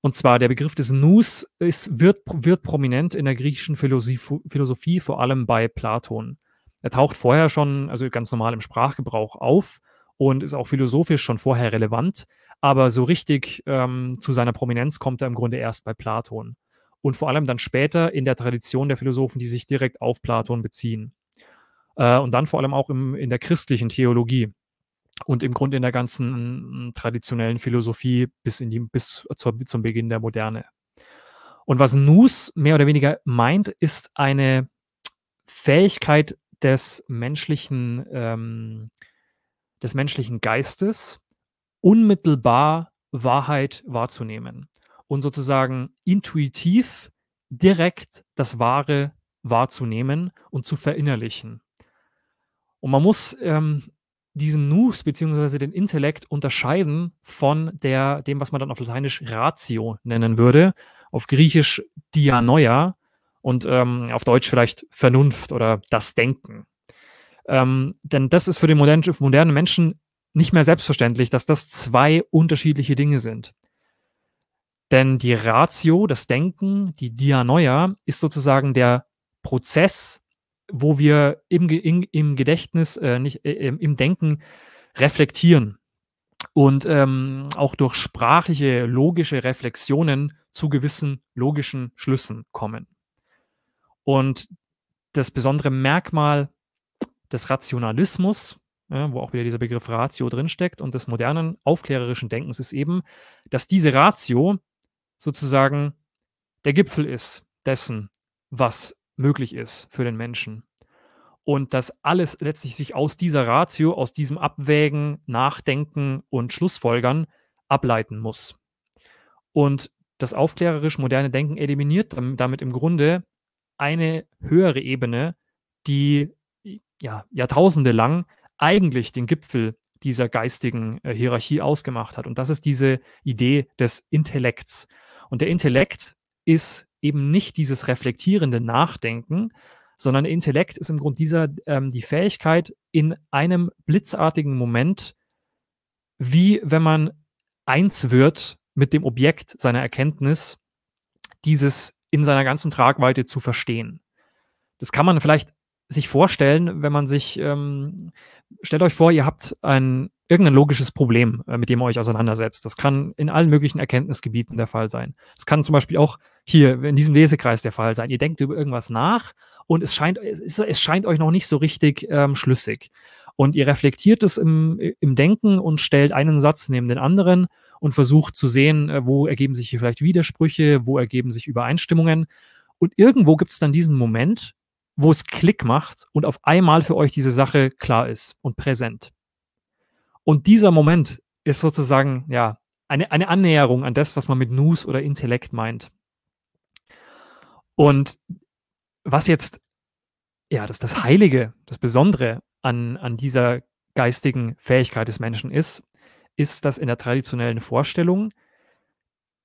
Und zwar der Begriff des Nous ist, wird, wird prominent in der griechischen Philosophie, vor allem bei Platon. Er taucht vorher schon, also ganz normal im Sprachgebrauch auf und ist auch philosophisch schon vorher relevant, aber so richtig ähm, zu seiner Prominenz kommt er im Grunde erst bei Platon. Und vor allem dann später in der Tradition der Philosophen, die sich direkt auf Platon beziehen. Äh, und dann vor allem auch im, in der christlichen Theologie und im Grunde in der ganzen mm, traditionellen Philosophie bis, in die, bis zur, zum Beginn der Moderne. Und was Nus mehr oder weniger meint, ist eine Fähigkeit des menschlichen, ähm, des menschlichen Geistes, unmittelbar Wahrheit wahrzunehmen und sozusagen intuitiv direkt das Wahre wahrzunehmen und zu verinnerlichen. Und man muss ähm, diesen Nus beziehungsweise den Intellekt unterscheiden von der, dem, was man dann auf Lateinisch Ratio nennen würde, auf Griechisch Dianoia und ähm, auf Deutsch vielleicht Vernunft oder das Denken. Ähm, denn das ist für den modernen, modernen Menschen nicht mehr selbstverständlich, dass das zwei unterschiedliche Dinge sind. Denn die Ratio, das Denken, die Dianoia ist sozusagen der Prozess, wo wir im, in, im Gedächtnis, äh, nicht, äh, im Denken reflektieren und ähm, auch durch sprachliche, logische Reflexionen zu gewissen logischen Schlüssen kommen. Und das besondere Merkmal des Rationalismus ja, ne, wo auch wieder dieser Begriff Ratio drinsteckt und des modernen aufklärerischen Denkens ist eben, dass diese Ratio sozusagen der Gipfel ist dessen, was möglich ist für den Menschen. Und dass alles letztlich sich aus dieser Ratio, aus diesem Abwägen, Nachdenken und Schlussfolgern ableiten muss. Und das aufklärerisch moderne Denken eliminiert damit im Grunde eine höhere Ebene, die ja, jahrtausende lang eigentlich den Gipfel dieser geistigen äh, Hierarchie ausgemacht hat. Und das ist diese Idee des Intellekts. Und der Intellekt ist eben nicht dieses reflektierende Nachdenken, sondern der Intellekt ist im Grunde dieser ähm, die Fähigkeit, in einem blitzartigen Moment, wie wenn man eins wird mit dem Objekt seiner Erkenntnis, dieses in seiner ganzen Tragweite zu verstehen. Das kann man vielleicht sich vorstellen, wenn man sich, ähm, stellt euch vor, ihr habt ein, irgendein logisches Problem, äh, mit dem ihr euch auseinandersetzt. Das kann in allen möglichen Erkenntnisgebieten der Fall sein. Das kann zum Beispiel auch hier in diesem Lesekreis der Fall sein. Ihr denkt über irgendwas nach und es scheint, es, es scheint euch noch nicht so richtig ähm, schlüssig. Und ihr reflektiert es im, im Denken und stellt einen Satz neben den anderen und versucht zu sehen, äh, wo ergeben sich hier vielleicht Widersprüche, wo ergeben sich Übereinstimmungen. Und irgendwo gibt es dann diesen Moment, wo es Klick macht und auf einmal für euch diese Sache klar ist und präsent. Und dieser Moment ist sozusagen, ja, eine, eine Annäherung an das, was man mit News oder Intellekt meint. Und was jetzt, ja, das, das Heilige, das Besondere an, an dieser geistigen Fähigkeit des Menschen ist, ist, dass in der traditionellen Vorstellung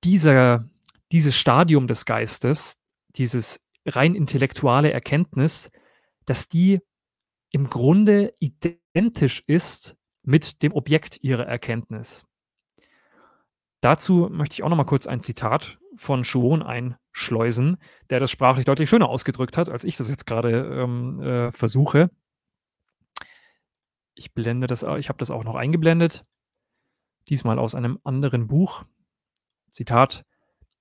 dieser, dieses Stadium des Geistes, dieses rein intellektuelle Erkenntnis, dass die im Grunde identisch ist mit dem Objekt ihrer Erkenntnis. Dazu möchte ich auch noch mal kurz ein Zitat von Schuon einschleusen, der das sprachlich deutlich schöner ausgedrückt hat, als ich das jetzt gerade ähm, äh, versuche. Ich blende das, ich habe das auch noch eingeblendet, diesmal aus einem anderen Buch. Zitat: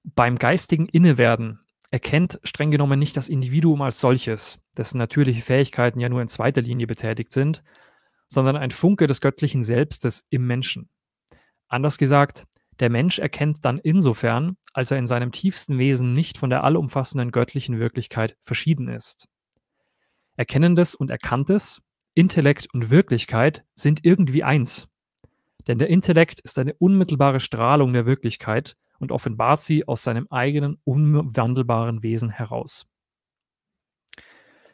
Beim geistigen Innewerden erkennt streng genommen nicht das Individuum als solches, dessen natürliche Fähigkeiten ja nur in zweiter Linie betätigt sind, sondern ein Funke des göttlichen Selbstes im Menschen. Anders gesagt, der Mensch erkennt dann insofern, als er in seinem tiefsten Wesen nicht von der allumfassenden göttlichen Wirklichkeit verschieden ist. Erkennendes und Erkanntes, Intellekt und Wirklichkeit sind irgendwie eins. Denn der Intellekt ist eine unmittelbare Strahlung der Wirklichkeit und offenbart sie aus seinem eigenen unwandelbaren Wesen heraus.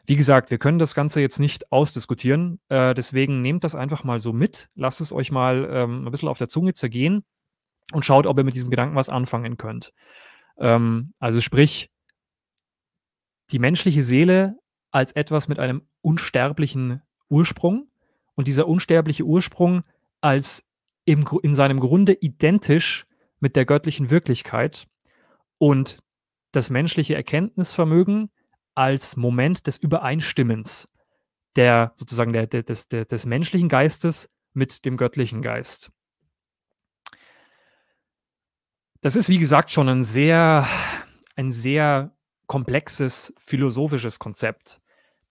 Wie gesagt, wir können das Ganze jetzt nicht ausdiskutieren, äh, deswegen nehmt das einfach mal so mit, lasst es euch mal ähm, ein bisschen auf der Zunge zergehen und schaut, ob ihr mit diesem Gedanken was anfangen könnt. Ähm, also sprich, die menschliche Seele als etwas mit einem unsterblichen Ursprung und dieser unsterbliche Ursprung als im, in seinem Grunde identisch mit der göttlichen Wirklichkeit und das menschliche Erkenntnisvermögen als Moment des Übereinstimmens der sozusagen der, der, des, der, des menschlichen Geistes mit dem göttlichen Geist. Das ist, wie gesagt, schon ein sehr, ein sehr komplexes philosophisches Konzept.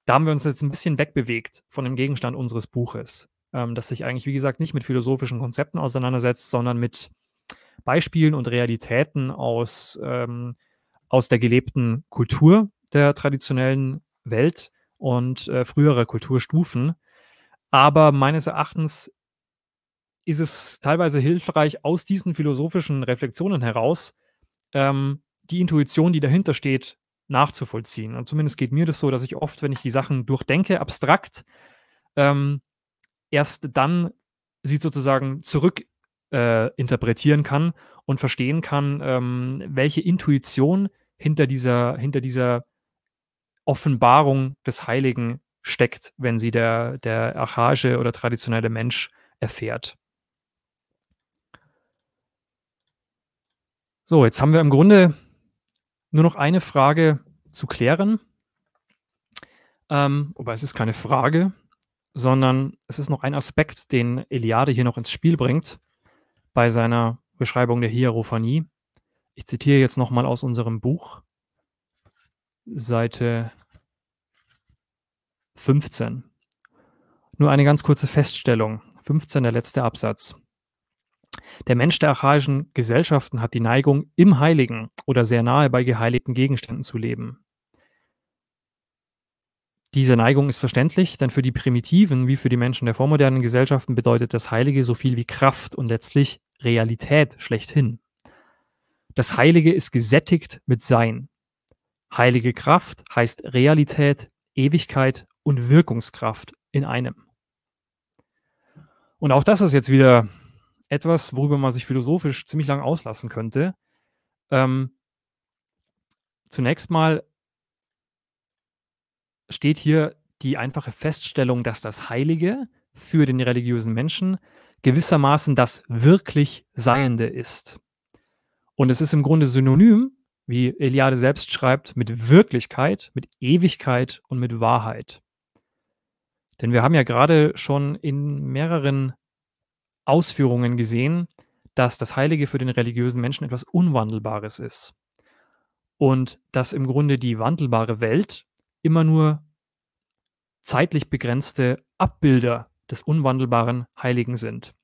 Da haben wir uns jetzt ein bisschen wegbewegt von dem Gegenstand unseres Buches, ähm, das sich eigentlich, wie gesagt, nicht mit philosophischen Konzepten auseinandersetzt, sondern mit Beispielen und Realitäten aus, ähm, aus der gelebten Kultur der traditionellen Welt und äh, früherer Kulturstufen. Aber meines Erachtens ist es teilweise hilfreich, aus diesen philosophischen Reflexionen heraus ähm, die Intuition, die dahinter steht, nachzuvollziehen. Und zumindest geht mir das so, dass ich oft, wenn ich die Sachen durchdenke, abstrakt, ähm, erst dann sie sozusagen zurück äh, interpretieren kann und verstehen kann, ähm, welche Intuition hinter dieser, hinter dieser Offenbarung des Heiligen steckt, wenn sie der, der archaische oder traditionelle Mensch erfährt. So, jetzt haben wir im Grunde nur noch eine Frage zu klären. Ähm, es ist keine Frage, sondern es ist noch ein Aspekt, den Eliade hier noch ins Spiel bringt bei seiner Beschreibung der Hierophanie. Ich zitiere jetzt nochmal aus unserem Buch, Seite 15. Nur eine ganz kurze Feststellung. 15, der letzte Absatz. Der Mensch der archaischen Gesellschaften hat die Neigung, im Heiligen oder sehr nahe bei geheiligten Gegenständen zu leben. Diese Neigung ist verständlich, denn für die primitiven wie für die Menschen der vormodernen Gesellschaften bedeutet das Heilige so viel wie Kraft und letztlich Realität schlechthin. Das Heilige ist gesättigt mit Sein. Heilige Kraft heißt Realität, Ewigkeit und Wirkungskraft in einem. Und auch das ist jetzt wieder etwas, worüber man sich philosophisch ziemlich lang auslassen könnte. Ähm, zunächst mal steht hier die einfache Feststellung, dass das Heilige für den religiösen Menschen gewissermaßen das wirklich Seiende ist. Und es ist im Grunde synonym, wie Eliade selbst schreibt, mit Wirklichkeit, mit Ewigkeit und mit Wahrheit. Denn wir haben ja gerade schon in mehreren Ausführungen gesehen, dass das Heilige für den religiösen Menschen etwas Unwandelbares ist. Und dass im Grunde die wandelbare Welt immer nur zeitlich begrenzte Abbilder des unwandelbaren Heiligen sind.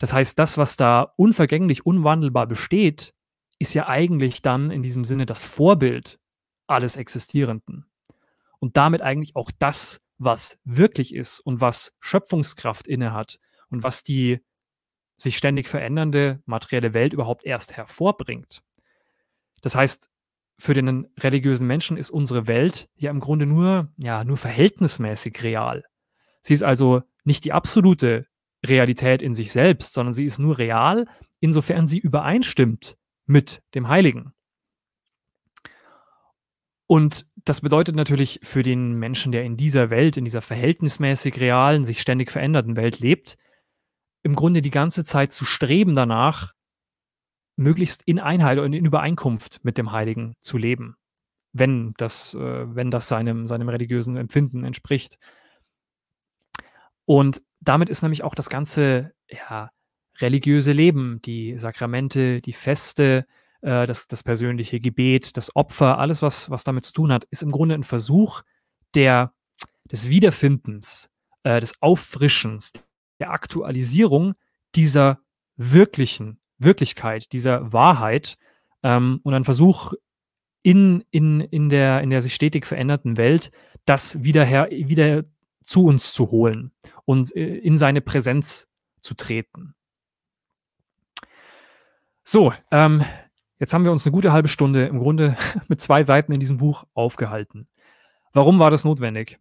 Das heißt, das, was da unvergänglich, unwandelbar besteht, ist ja eigentlich dann in diesem Sinne das Vorbild alles Existierenden. Und damit eigentlich auch das, was wirklich ist und was Schöpfungskraft innehat und was die sich ständig verändernde materielle Welt überhaupt erst hervorbringt. Das heißt, für den religiösen Menschen ist unsere Welt ja im Grunde nur, ja, nur verhältnismäßig real. Sie ist also nicht die absolute Realität in sich selbst, sondern sie ist nur real, insofern sie übereinstimmt mit dem Heiligen. Und das bedeutet natürlich für den Menschen, der in dieser Welt, in dieser verhältnismäßig realen, sich ständig veränderten Welt lebt, im Grunde die ganze Zeit zu streben danach, möglichst in Einheit und in Übereinkunft mit dem Heiligen zu leben, wenn das, äh, wenn das seinem, seinem religiösen Empfinden entspricht. Und damit ist nämlich auch das ganze ja, religiöse Leben, die Sakramente, die Feste, äh, das, das persönliche Gebet, das Opfer, alles, was, was damit zu tun hat, ist im Grunde ein Versuch der, des Wiederfindens, äh, des Auffrischens, der Aktualisierung dieser wirklichen Wirklichkeit, dieser Wahrheit ähm, und ein Versuch, in, in, in, der, in der sich stetig veränderten Welt das wieder, her, wieder zu uns zu holen und äh, in seine Präsenz zu treten. So, ähm, jetzt haben wir uns eine gute halbe Stunde im Grunde mit zwei Seiten in diesem Buch aufgehalten. Warum war das notwendig?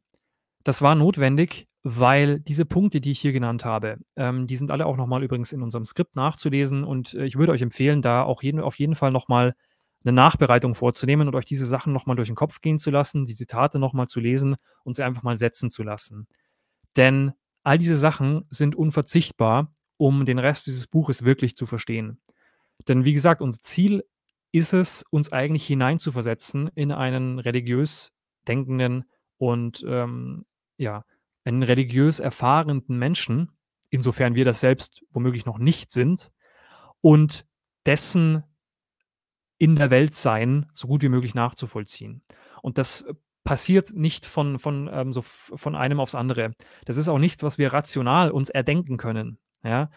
Das war notwendig, weil diese Punkte, die ich hier genannt habe, ähm, die sind alle auch nochmal übrigens in unserem Skript nachzulesen und äh, ich würde euch empfehlen, da auch jeden, auf jeden Fall nochmal eine Nachbereitung vorzunehmen und euch diese Sachen nochmal durch den Kopf gehen zu lassen, die Zitate nochmal zu lesen und sie einfach mal setzen zu lassen. Denn All diese Sachen sind unverzichtbar, um den Rest dieses Buches wirklich zu verstehen. Denn wie gesagt, unser Ziel ist es, uns eigentlich hineinzuversetzen in einen religiös denkenden und ähm, ja, einen religiös erfahrenden Menschen, insofern wir das selbst womöglich noch nicht sind, und dessen in der Welt sein so gut wie möglich nachzuvollziehen. Und das passiert nicht von, von, ähm, so von einem aufs andere. Das ist auch nichts, was wir rational uns erdenken können, ja?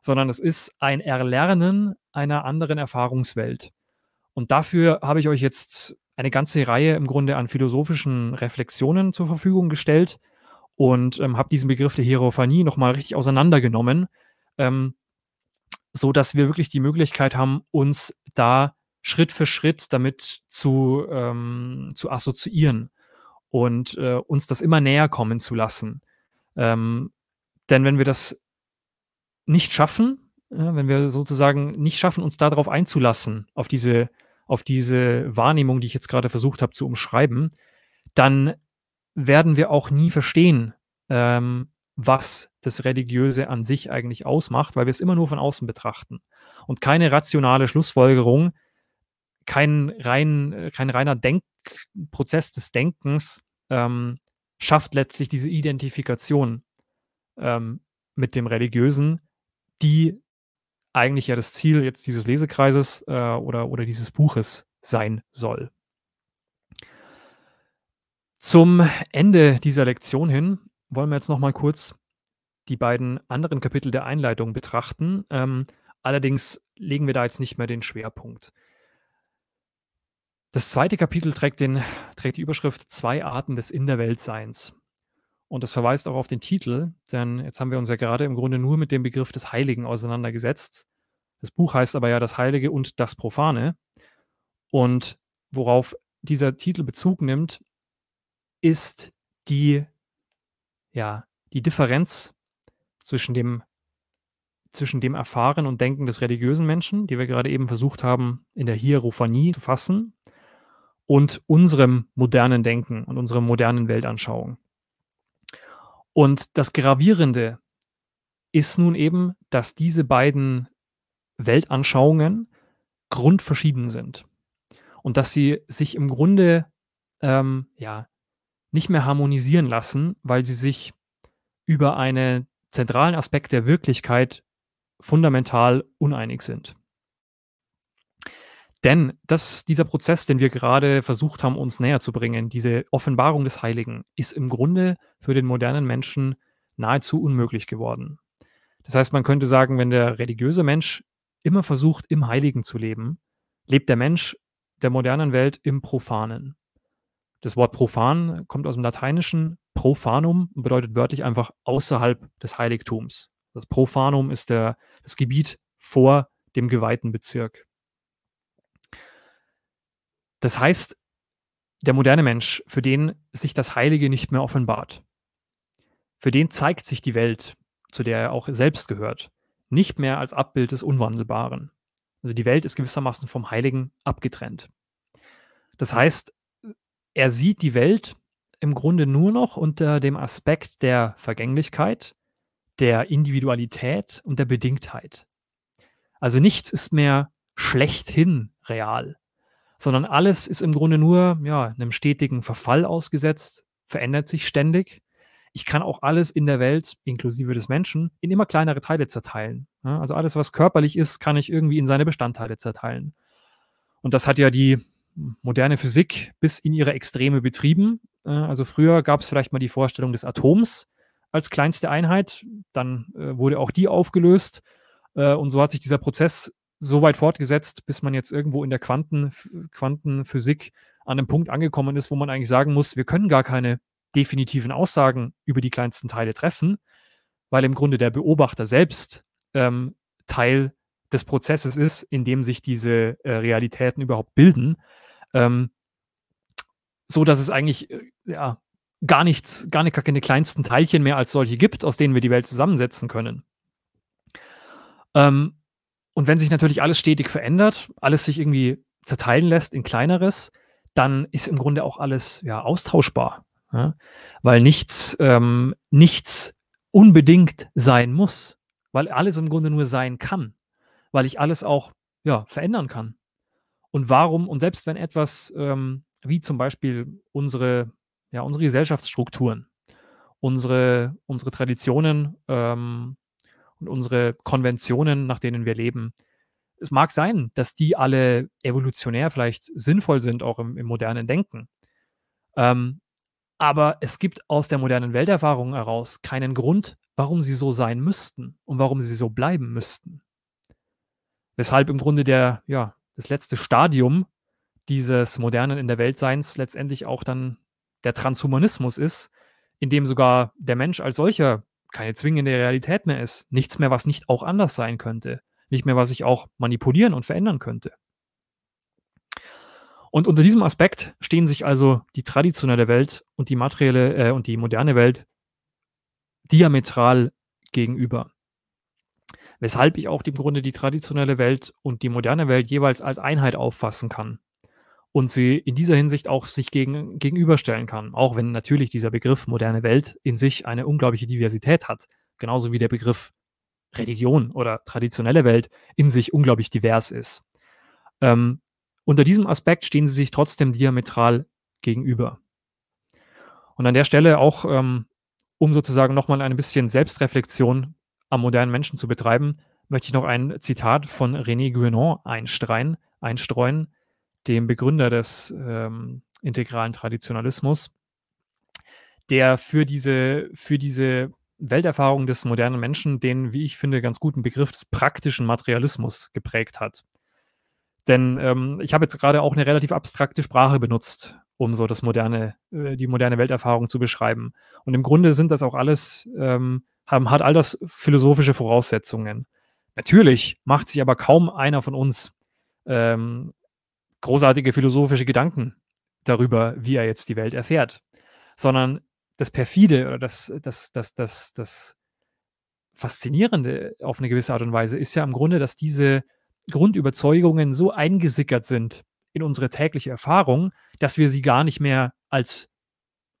sondern es ist ein Erlernen einer anderen Erfahrungswelt. Und dafür habe ich euch jetzt eine ganze Reihe im Grunde an philosophischen Reflexionen zur Verfügung gestellt und ähm, habe diesen Begriff der Hierophanie nochmal richtig auseinandergenommen, ähm, so wir wirklich die Möglichkeit haben, uns da zu Schritt für Schritt damit zu, ähm, zu assoziieren und äh, uns das immer näher kommen zu lassen. Ähm, denn wenn wir das nicht schaffen, ja, wenn wir sozusagen nicht schaffen, uns darauf einzulassen, auf diese, auf diese Wahrnehmung, die ich jetzt gerade versucht habe zu umschreiben, dann werden wir auch nie verstehen, ähm, was das Religiöse an sich eigentlich ausmacht, weil wir es immer nur von außen betrachten und keine rationale Schlussfolgerung kein, rein, äh, kein reiner Denkprozess des Denkens ähm, schafft letztlich diese Identifikation ähm, mit dem Religiösen, die eigentlich ja das Ziel jetzt dieses Lesekreises äh, oder, oder dieses Buches sein soll. Zum Ende dieser Lektion hin wollen wir jetzt nochmal kurz die beiden anderen Kapitel der Einleitung betrachten. Ähm, allerdings legen wir da jetzt nicht mehr den Schwerpunkt. Das zweite Kapitel trägt, den, trägt die Überschrift Zwei Arten des In Und das verweist auch auf den Titel, denn jetzt haben wir uns ja gerade im Grunde nur mit dem Begriff des Heiligen auseinandergesetzt. Das Buch heißt aber ja das Heilige und das Profane. Und worauf dieser Titel Bezug nimmt, ist die, ja, die Differenz zwischen dem, zwischen dem Erfahren und Denken des religiösen Menschen, die wir gerade eben versucht haben, in der Hierophanie zu fassen, und unserem modernen Denken und unserer modernen Weltanschauung. Und das Gravierende ist nun eben, dass diese beiden Weltanschauungen grundverschieden sind und dass sie sich im Grunde ähm, ja nicht mehr harmonisieren lassen, weil sie sich über einen zentralen Aspekt der Wirklichkeit fundamental uneinig sind. Denn das, dieser Prozess, den wir gerade versucht haben, uns näher zu bringen, diese Offenbarung des Heiligen, ist im Grunde für den modernen Menschen nahezu unmöglich geworden. Das heißt, man könnte sagen, wenn der religiöse Mensch immer versucht, im Heiligen zu leben, lebt der Mensch der modernen Welt im Profanen. Das Wort profan kommt aus dem Lateinischen profanum bedeutet wörtlich einfach außerhalb des Heiligtums. Das Profanum ist der, das Gebiet vor dem geweihten Bezirk. Das heißt, der moderne Mensch, für den sich das Heilige nicht mehr offenbart, für den zeigt sich die Welt, zu der er auch selbst gehört, nicht mehr als Abbild des Unwandelbaren. Also die Welt ist gewissermaßen vom Heiligen abgetrennt. Das heißt, er sieht die Welt im Grunde nur noch unter dem Aspekt der Vergänglichkeit, der Individualität und der Bedingtheit. Also nichts ist mehr schlechthin real sondern alles ist im Grunde nur ja, einem stetigen Verfall ausgesetzt, verändert sich ständig. Ich kann auch alles in der Welt, inklusive des Menschen, in immer kleinere Teile zerteilen. Ne? also alles, was körperlich ist, kann ich irgendwie in seine Bestandteile zerteilen. Und das hat ja die moderne Physik bis in ihre Extreme betrieben. Ne? Also früher gab es vielleicht mal die Vorstellung des Atoms als kleinste Einheit, dann äh, wurde auch die aufgelöst äh, und so hat sich dieser Prozess so weit fortgesetzt, bis man jetzt irgendwo in der Quanten, Quantenphysik an einem Punkt angekommen ist, wo man eigentlich sagen muss, wir können gar keine definitiven Aussagen über die kleinsten Teile treffen, weil im Grunde der Beobachter selbst ähm, Teil des Prozesses ist, in dem sich diese äh, Realitäten überhaupt bilden. Ähm, so dass es eigentlich äh, ja, gar nichts, gar nicht, gar keine kleinsten Teilchen mehr als solche gibt, aus denen wir die Welt zusammensetzen können. Ähm, und wenn sich natürlich alles stetig verändert, alles sich irgendwie zerteilen lässt in kleineres, dann ist im Grunde auch alles ja austauschbar, ja? weil nichts ähm, nichts unbedingt sein muss, weil alles im Grunde nur sein kann, weil ich alles auch ja verändern kann. Und warum und selbst wenn etwas ähm, wie zum Beispiel unsere ja unsere Gesellschaftsstrukturen, unsere unsere Traditionen ähm, und unsere Konventionen, nach denen wir leben. Es mag sein, dass die alle evolutionär vielleicht sinnvoll sind, auch im, im modernen Denken. Ähm, aber es gibt aus der modernen Welterfahrung heraus keinen Grund, warum sie so sein müssten und warum sie so bleiben müssten. Weshalb im Grunde der, ja, das letzte Stadium dieses modernen in der Weltseins letztendlich auch dann der Transhumanismus ist, in dem sogar der Mensch als solcher keine zwingende Realität mehr ist. Nichts mehr, was nicht auch anders sein könnte. Nicht mehr, was ich auch manipulieren und verändern könnte. Und unter diesem Aspekt stehen sich also die traditionelle Welt und die materielle äh, und die moderne Welt diametral gegenüber. Weshalb ich auch im Grunde die traditionelle Welt und die moderne Welt jeweils als Einheit auffassen kann und sie in dieser Hinsicht auch sich gegen, gegenüberstellen kann. Auch wenn natürlich dieser Begriff moderne Welt in sich eine unglaubliche Diversität hat, genauso wie der Begriff Religion oder traditionelle Welt in sich unglaublich divers ist. Ähm, unter diesem Aspekt stehen sie sich trotzdem diametral gegenüber. Und an der Stelle auch, ähm, um sozusagen nochmal ein bisschen Selbstreflexion am modernen Menschen zu betreiben, möchte ich noch ein Zitat von René Guénon einstreuen, einstreuen dem Begründer des ähm, integralen Traditionalismus, der für diese, für diese Welterfahrung des modernen Menschen den, wie ich finde, ganz guten Begriff des praktischen Materialismus geprägt hat. Denn ähm, ich habe jetzt gerade auch eine relativ abstrakte Sprache benutzt, um so das moderne, äh, die moderne Welterfahrung zu beschreiben. Und im Grunde sind das auch alles, ähm, haben, hat all das philosophische Voraussetzungen. Natürlich macht sich aber kaum einer von uns ähm, großartige philosophische Gedanken darüber, wie er jetzt die Welt erfährt, sondern das perfide oder das, das, das, das, das Faszinierende auf eine gewisse Art und Weise ist ja im Grunde, dass diese Grundüberzeugungen so eingesickert sind in unsere tägliche Erfahrung, dass wir sie gar nicht mehr als,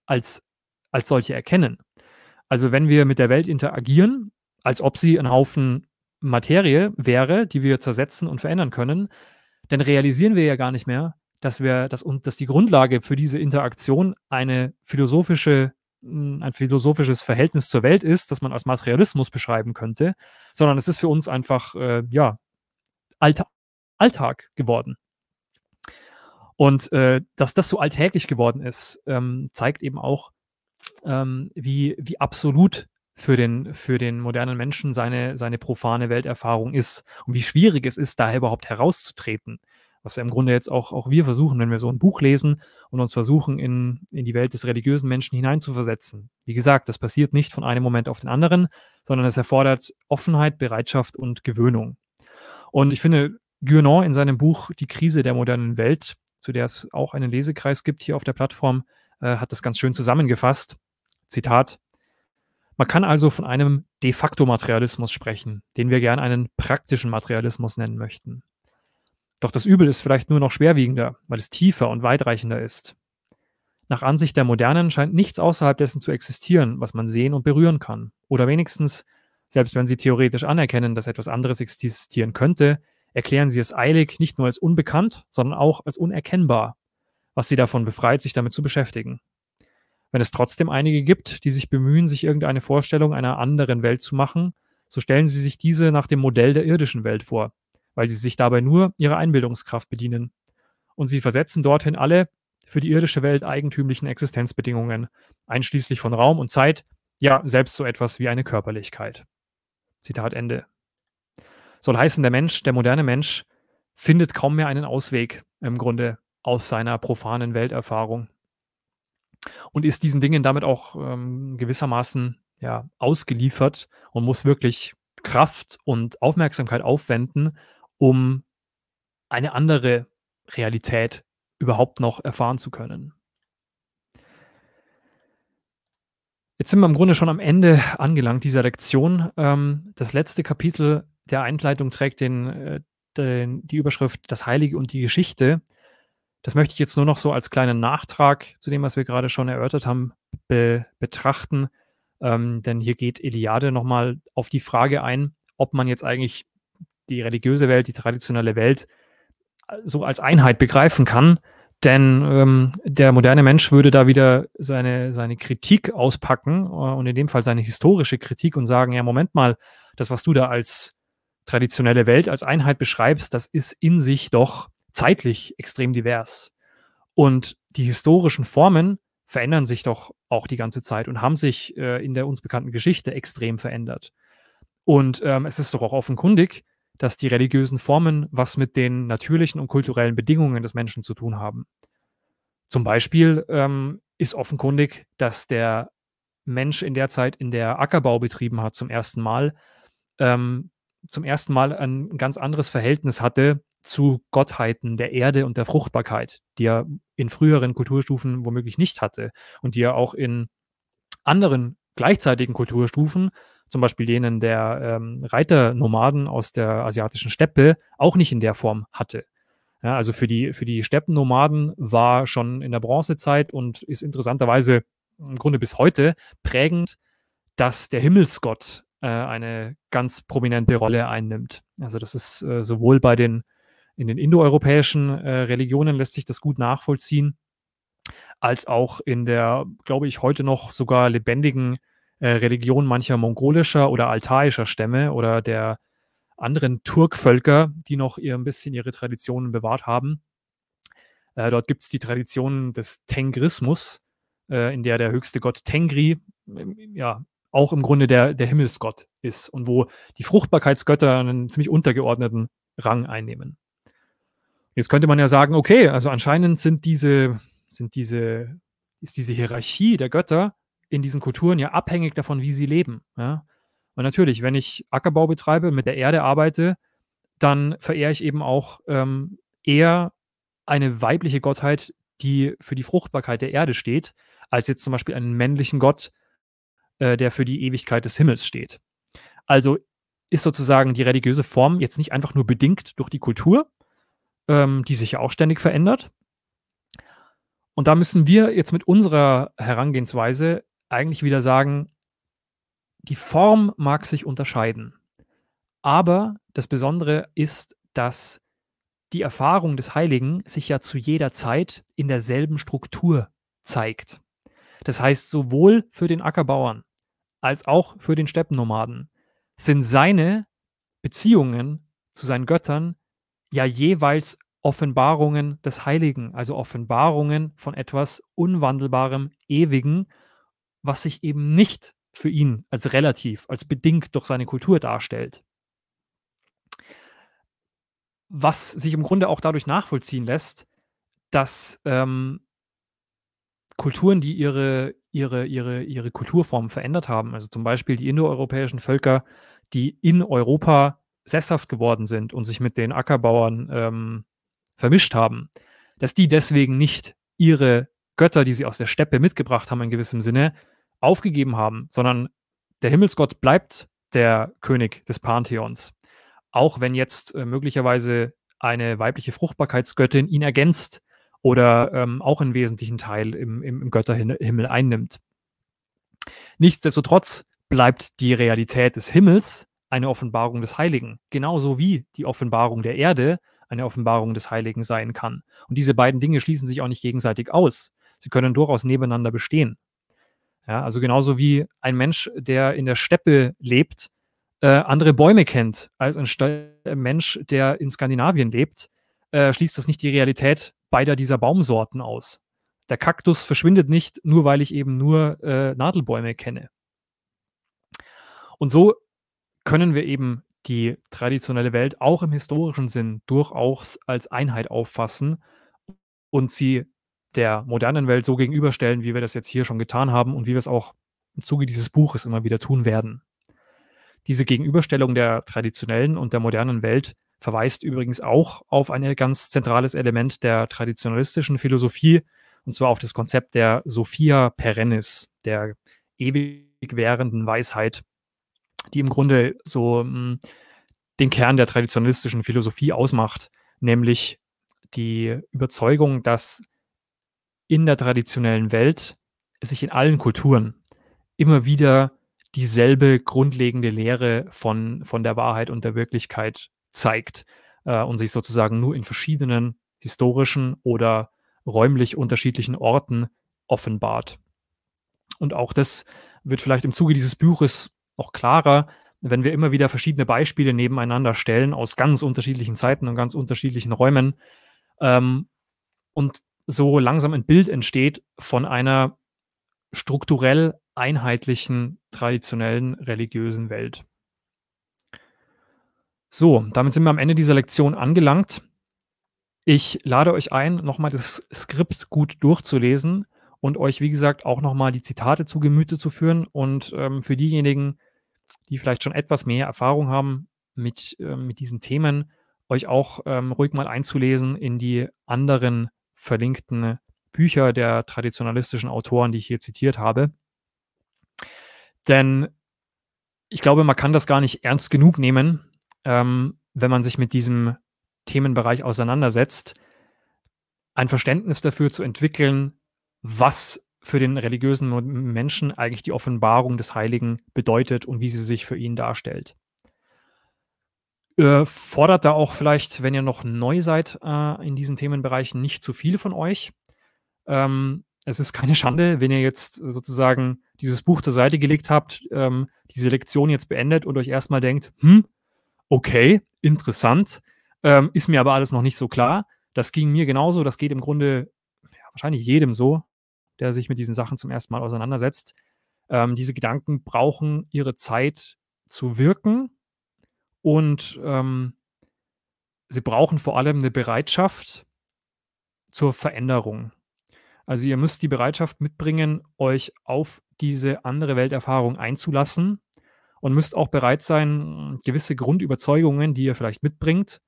als, als solche erkennen. Also wenn wir mit der Welt interagieren, als ob sie ein Haufen Materie wäre, die wir zersetzen und verändern können, dann realisieren wir ja gar nicht mehr, dass wir, dass, und, dass die Grundlage für diese Interaktion eine philosophische, hm, ein philosophisches Verhältnis zur Welt ist, das man als Materialismus beschreiben könnte, sondern es ist für uns einfach, äh, ja, Allta Alltag geworden. Und äh, dass das so alltäglich geworden ist, ähm, zeigt eben auch, ähm, wie, wie absolut für den, für den modernen Menschen seine, seine profane Welterfahrung ist und wie schwierig es ist, daher überhaupt herauszutreten. Was ja im Grunde jetzt auch, auch wir versuchen, wenn wir so ein Buch lesen und uns versuchen, in, in die Welt des religiösen Menschen hineinzuversetzen. Wie gesagt, das passiert nicht von einem Moment auf den anderen, sondern es erfordert Offenheit, Bereitschaft und Gewöhnung. Und ich finde, Guénon in seinem Buch Die Krise der modernen Welt, zu der es auch einen Lesekreis gibt hier auf der Plattform, äh, hat das ganz schön zusammengefasst. Zitat, man kann also von einem de facto Materialismus sprechen, den wir gern einen praktischen Materialismus nennen möchten. Doch das Übel ist vielleicht nur noch schwerwiegender, weil es tiefer und weitreichender ist. Nach Ansicht der Modernen scheint nichts außerhalb dessen zu existieren, was man sehen und berühren kann. Oder wenigstens, selbst wenn sie theoretisch anerkennen, dass etwas anderes existieren könnte, erklären sie es eilig nicht nur als unbekannt, sondern auch als unerkennbar, was sie davon befreit, sich damit zu beschäftigen. Wenn es trotzdem einige gibt, die sich bemühen, sich irgendeine Vorstellung einer anderen Welt zu machen, so stellen sie sich diese nach dem Modell der irdischen Welt vor, weil sie sich dabei nur ihrer Einbildungskraft bedienen. Und sie versetzen dorthin alle für die irdische Welt eigentümlichen Existenzbedingungen, einschließlich von Raum und Zeit, ja, selbst so etwas wie eine Körperlichkeit. Zitat Ende. Soll heißen, der Mensch, der moderne Mensch, findet kaum mehr einen Ausweg im Grunde aus seiner profanen Welterfahrung und ist diesen Dingen damit auch ähm, gewissermaßen ja, ausgeliefert und muss wirklich Kraft und Aufmerksamkeit aufwenden, um eine andere Realität überhaupt noch erfahren zu können. Jetzt sind wir im Grunde schon am Ende angelangt dieser Lektion. Ähm, das letzte Kapitel der Einleitung trägt den, äh, den, die Überschrift Das Heilige und die Geschichte. Das möchte ich jetzt nur noch so als kleinen Nachtrag zu dem, was wir gerade schon erörtert haben, be betrachten. Ähm, denn hier geht Eliade nochmal auf die Frage ein, ob man jetzt eigentlich die religiöse Welt, die traditionelle Welt äh, so als Einheit begreifen kann. Denn ähm, der moderne Mensch würde da wieder seine, seine Kritik auspacken äh, und in dem Fall seine historische Kritik und sagen, ja, Moment mal, das, was du da als traditionelle Welt, als Einheit beschreibst, das ist in sich doch zeitlich extrem divers. Und die historischen Formen verändern sich doch auch die ganze Zeit und haben sich äh, in der uns bekannten Geschichte extrem verändert. Und ähm, es ist doch auch offenkundig, dass die religiösen Formen was mit den natürlichen und kulturellen Bedingungen des Menschen zu tun haben. Zum Beispiel ähm, ist offenkundig, dass der Mensch in der Zeit, in der Ackerbau betrieben hat, zum ersten Mal, ähm, zum ersten Mal ein ganz anderes Verhältnis hatte zu Gottheiten der Erde und der Fruchtbarkeit, die er in früheren Kulturstufen womöglich nicht hatte und die er auch in anderen gleichzeitigen Kulturstufen, zum Beispiel denen der ähm, Reiternomaden aus der asiatischen Steppe, auch nicht in der Form hatte. Ja, also für die, für die Steppennomaden war schon in der Bronzezeit und ist interessanterweise im Grunde bis heute prägend, dass der Himmelsgott äh, eine ganz prominente Rolle einnimmt. Also das ist äh, sowohl bei den in den indoeuropäischen äh, Religionen lässt sich das gut nachvollziehen, als auch in der, glaube ich, heute noch sogar lebendigen äh, Religion mancher mongolischer oder altaischer Stämme oder der anderen Turkvölker, die noch ihr ein bisschen ihre Traditionen bewahrt haben. Äh, dort gibt es die Tradition des Tengrismus, äh, in der der höchste Gott Tengri ähm, ja, auch im Grunde der, der Himmelsgott ist und wo die Fruchtbarkeitsgötter einen ziemlich untergeordneten Rang einnehmen. Jetzt könnte man ja sagen, okay, also anscheinend sind diese, sind diese, ist diese Hierarchie der Götter in diesen Kulturen ja abhängig davon, wie sie leben. Ja? Und natürlich, wenn ich Ackerbau betreibe, mit der Erde arbeite, dann verehre ich eben auch ähm, eher eine weibliche Gottheit, die für die Fruchtbarkeit der Erde steht, als jetzt zum Beispiel einen männlichen Gott, äh, der für die Ewigkeit des Himmels steht. Also ist sozusagen die religiöse Form jetzt nicht einfach nur bedingt durch die Kultur, ähm, die sich ja auch ständig verändert. Und da müssen wir jetzt mit unserer Herangehensweise eigentlich wieder sagen, die Form mag sich unterscheiden, aber das Besondere ist, dass die Erfahrung des Heiligen sich ja zu jeder Zeit in derselben Struktur zeigt. Das heißt, sowohl für den Ackerbauern als auch für den Steppennomaden sind seine Beziehungen zu seinen Göttern ja jeweils Offenbarungen des Heiligen, also Offenbarungen von etwas Unwandelbarem, Ewigen, was sich eben nicht für ihn als relativ, als bedingt durch seine Kultur darstellt. Was sich im Grunde auch dadurch nachvollziehen lässt, dass ähm, Kulturen, die ihre, ihre, ihre, ihre Kulturformen verändert haben, also zum Beispiel die indoeuropäischen Völker, die in Europa sesshaft geworden sind und sich mit den Ackerbauern ähm, vermischt haben, dass die deswegen nicht ihre Götter, die sie aus der Steppe mitgebracht haben, in gewissem Sinne, aufgegeben haben, sondern der Himmelsgott bleibt der König des Pantheons. Auch wenn jetzt äh, möglicherweise eine weibliche Fruchtbarkeitsgöttin ihn ergänzt oder ähm, auch einen wesentlichen Teil im, im, im Götterhimmel einnimmt. Nichtsdestotrotz bleibt die Realität des Himmels eine Offenbarung des Heiligen, genauso wie die Offenbarung der Erde eine Offenbarung des Heiligen sein kann. Und diese beiden Dinge schließen sich auch nicht gegenseitig aus. Sie können durchaus nebeneinander bestehen. Ja, also genauso wie ein Mensch, der in der Steppe lebt, äh, andere Bäume kennt, als ein St äh, Mensch, der in Skandinavien lebt, äh, schließt das nicht die Realität beider dieser Baumsorten aus. Der Kaktus verschwindet nicht, nur weil ich eben nur äh, Nadelbäume kenne. Und so können wir eben die traditionelle Welt auch im historischen Sinn durchaus als Einheit auffassen und sie der modernen Welt so gegenüberstellen, wie wir das jetzt hier schon getan haben und wie wir es auch im Zuge dieses Buches immer wieder tun werden. Diese Gegenüberstellung der traditionellen und der modernen Welt verweist übrigens auch auf ein ganz zentrales Element der traditionalistischen Philosophie, und zwar auf das Konzept der Sophia Perennis, der ewig währenden Weisheit, die im Grunde so mh, mm, den Kern der traditionalistischen Philosophie ausmacht, nämlich die Überzeugung, dass in der traditionellen Welt sich in allen Kulturen immer wieder dieselbe grundlegende Lehre von, von der Wahrheit und der Wirklichkeit zeigt äh, und sich sozusagen nur in verschiedenen historischen oder räumlich unterschiedlichen Orten offenbart. Und auch das wird vielleicht im Zuge dieses Buches auch klarer, wenn wir immer wieder verschiedene Beispiele nebeneinander stellen aus ganz unterschiedlichen Zeiten und ganz unterschiedlichen Räumen ähm, und so langsam ein Bild entsteht von einer strukturell einheitlichen, traditionellen, religiösen Welt. So, damit sind wir am Ende dieser Lektion angelangt. Ich lade euch ein, nochmal das Skript gut durchzulesen und euch, wie gesagt, auch nochmal die Zitate zu Gemüte zu führen. Und ähm, für diejenigen, die die vielleicht schon etwas mehr Erfahrung haben mit, äh, mit diesen Themen, euch auch ähm, ruhig mal einzulesen in die anderen verlinkten Bücher der traditionalistischen Autoren, die ich hier zitiert habe. Denn ich glaube, man kann das gar nicht ernst genug nehmen, ähm, wenn man sich mit diesem Themenbereich auseinandersetzt, ein Verständnis dafür zu entwickeln, was für den religiösen Menschen eigentlich die Offenbarung des Heiligen bedeutet und wie sie sich für ihn darstellt. Äh, fordert da auch vielleicht, wenn ihr noch neu seid äh, in diesen Themenbereichen, nicht zu viel von euch. Ähm, es ist keine Schande, wenn ihr jetzt sozusagen dieses Buch zur Seite gelegt habt, ähm, diese Lektion jetzt beendet und euch erstmal denkt, hm, okay, interessant, ähm, ist mir aber alles noch nicht so klar. Das ging mir genauso, das geht im Grunde ja, wahrscheinlich jedem so, der sich mit diesen Sachen zum ersten Mal auseinandersetzt. Ähm, diese Gedanken brauchen ihre Zeit zu wirken und ähm, sie brauchen vor allem eine Bereitschaft zur Veränderung. Also ihr müsst die Bereitschaft mitbringen, euch auf diese andere Welterfahrung einzulassen und müsst auch bereit sein, gewisse Grundüberzeugungen, die ihr vielleicht mitbringt,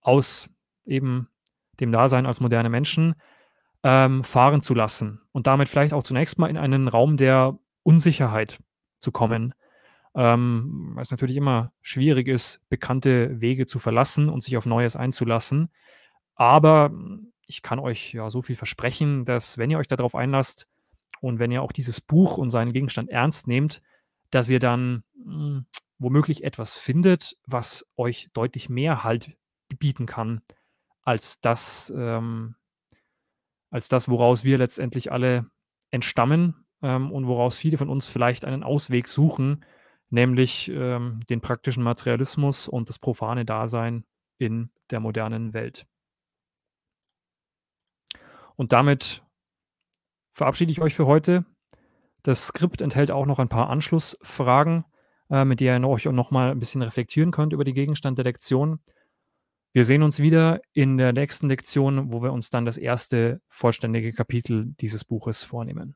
aus eben dem Dasein als moderne Menschen, ähm, fahren zu lassen und damit vielleicht auch zunächst mal in einen Raum der Unsicherheit zu kommen. Ähm, weil es natürlich immer schwierig ist, bekannte Wege zu verlassen und sich auf Neues einzulassen. Aber ich kann euch ja so viel versprechen, dass wenn ihr euch darauf einlasst und wenn ihr auch dieses Buch und seinen Gegenstand ernst nehmt, dass ihr dann mh, hm, womöglich etwas findet, was euch deutlich mehr Halt bieten kann als das, ähm, als das, woraus wir letztendlich alle entstammen ähm, und woraus viele von uns vielleicht einen Ausweg suchen, nämlich ähm, den praktischen Materialismus und das profane Dasein in der modernen Welt. Und damit verabschiede ich euch für heute. Das Skript enthält auch noch ein paar Anschlussfragen, äh, mit denen ihr euch noch mal ein bisschen reflektieren könnt über die Gegenstand der Lektion. Wir sehen uns wieder in der nächsten Lektion, wo wir uns dann das erste vollständige Kapitel dieses Buches vornehmen.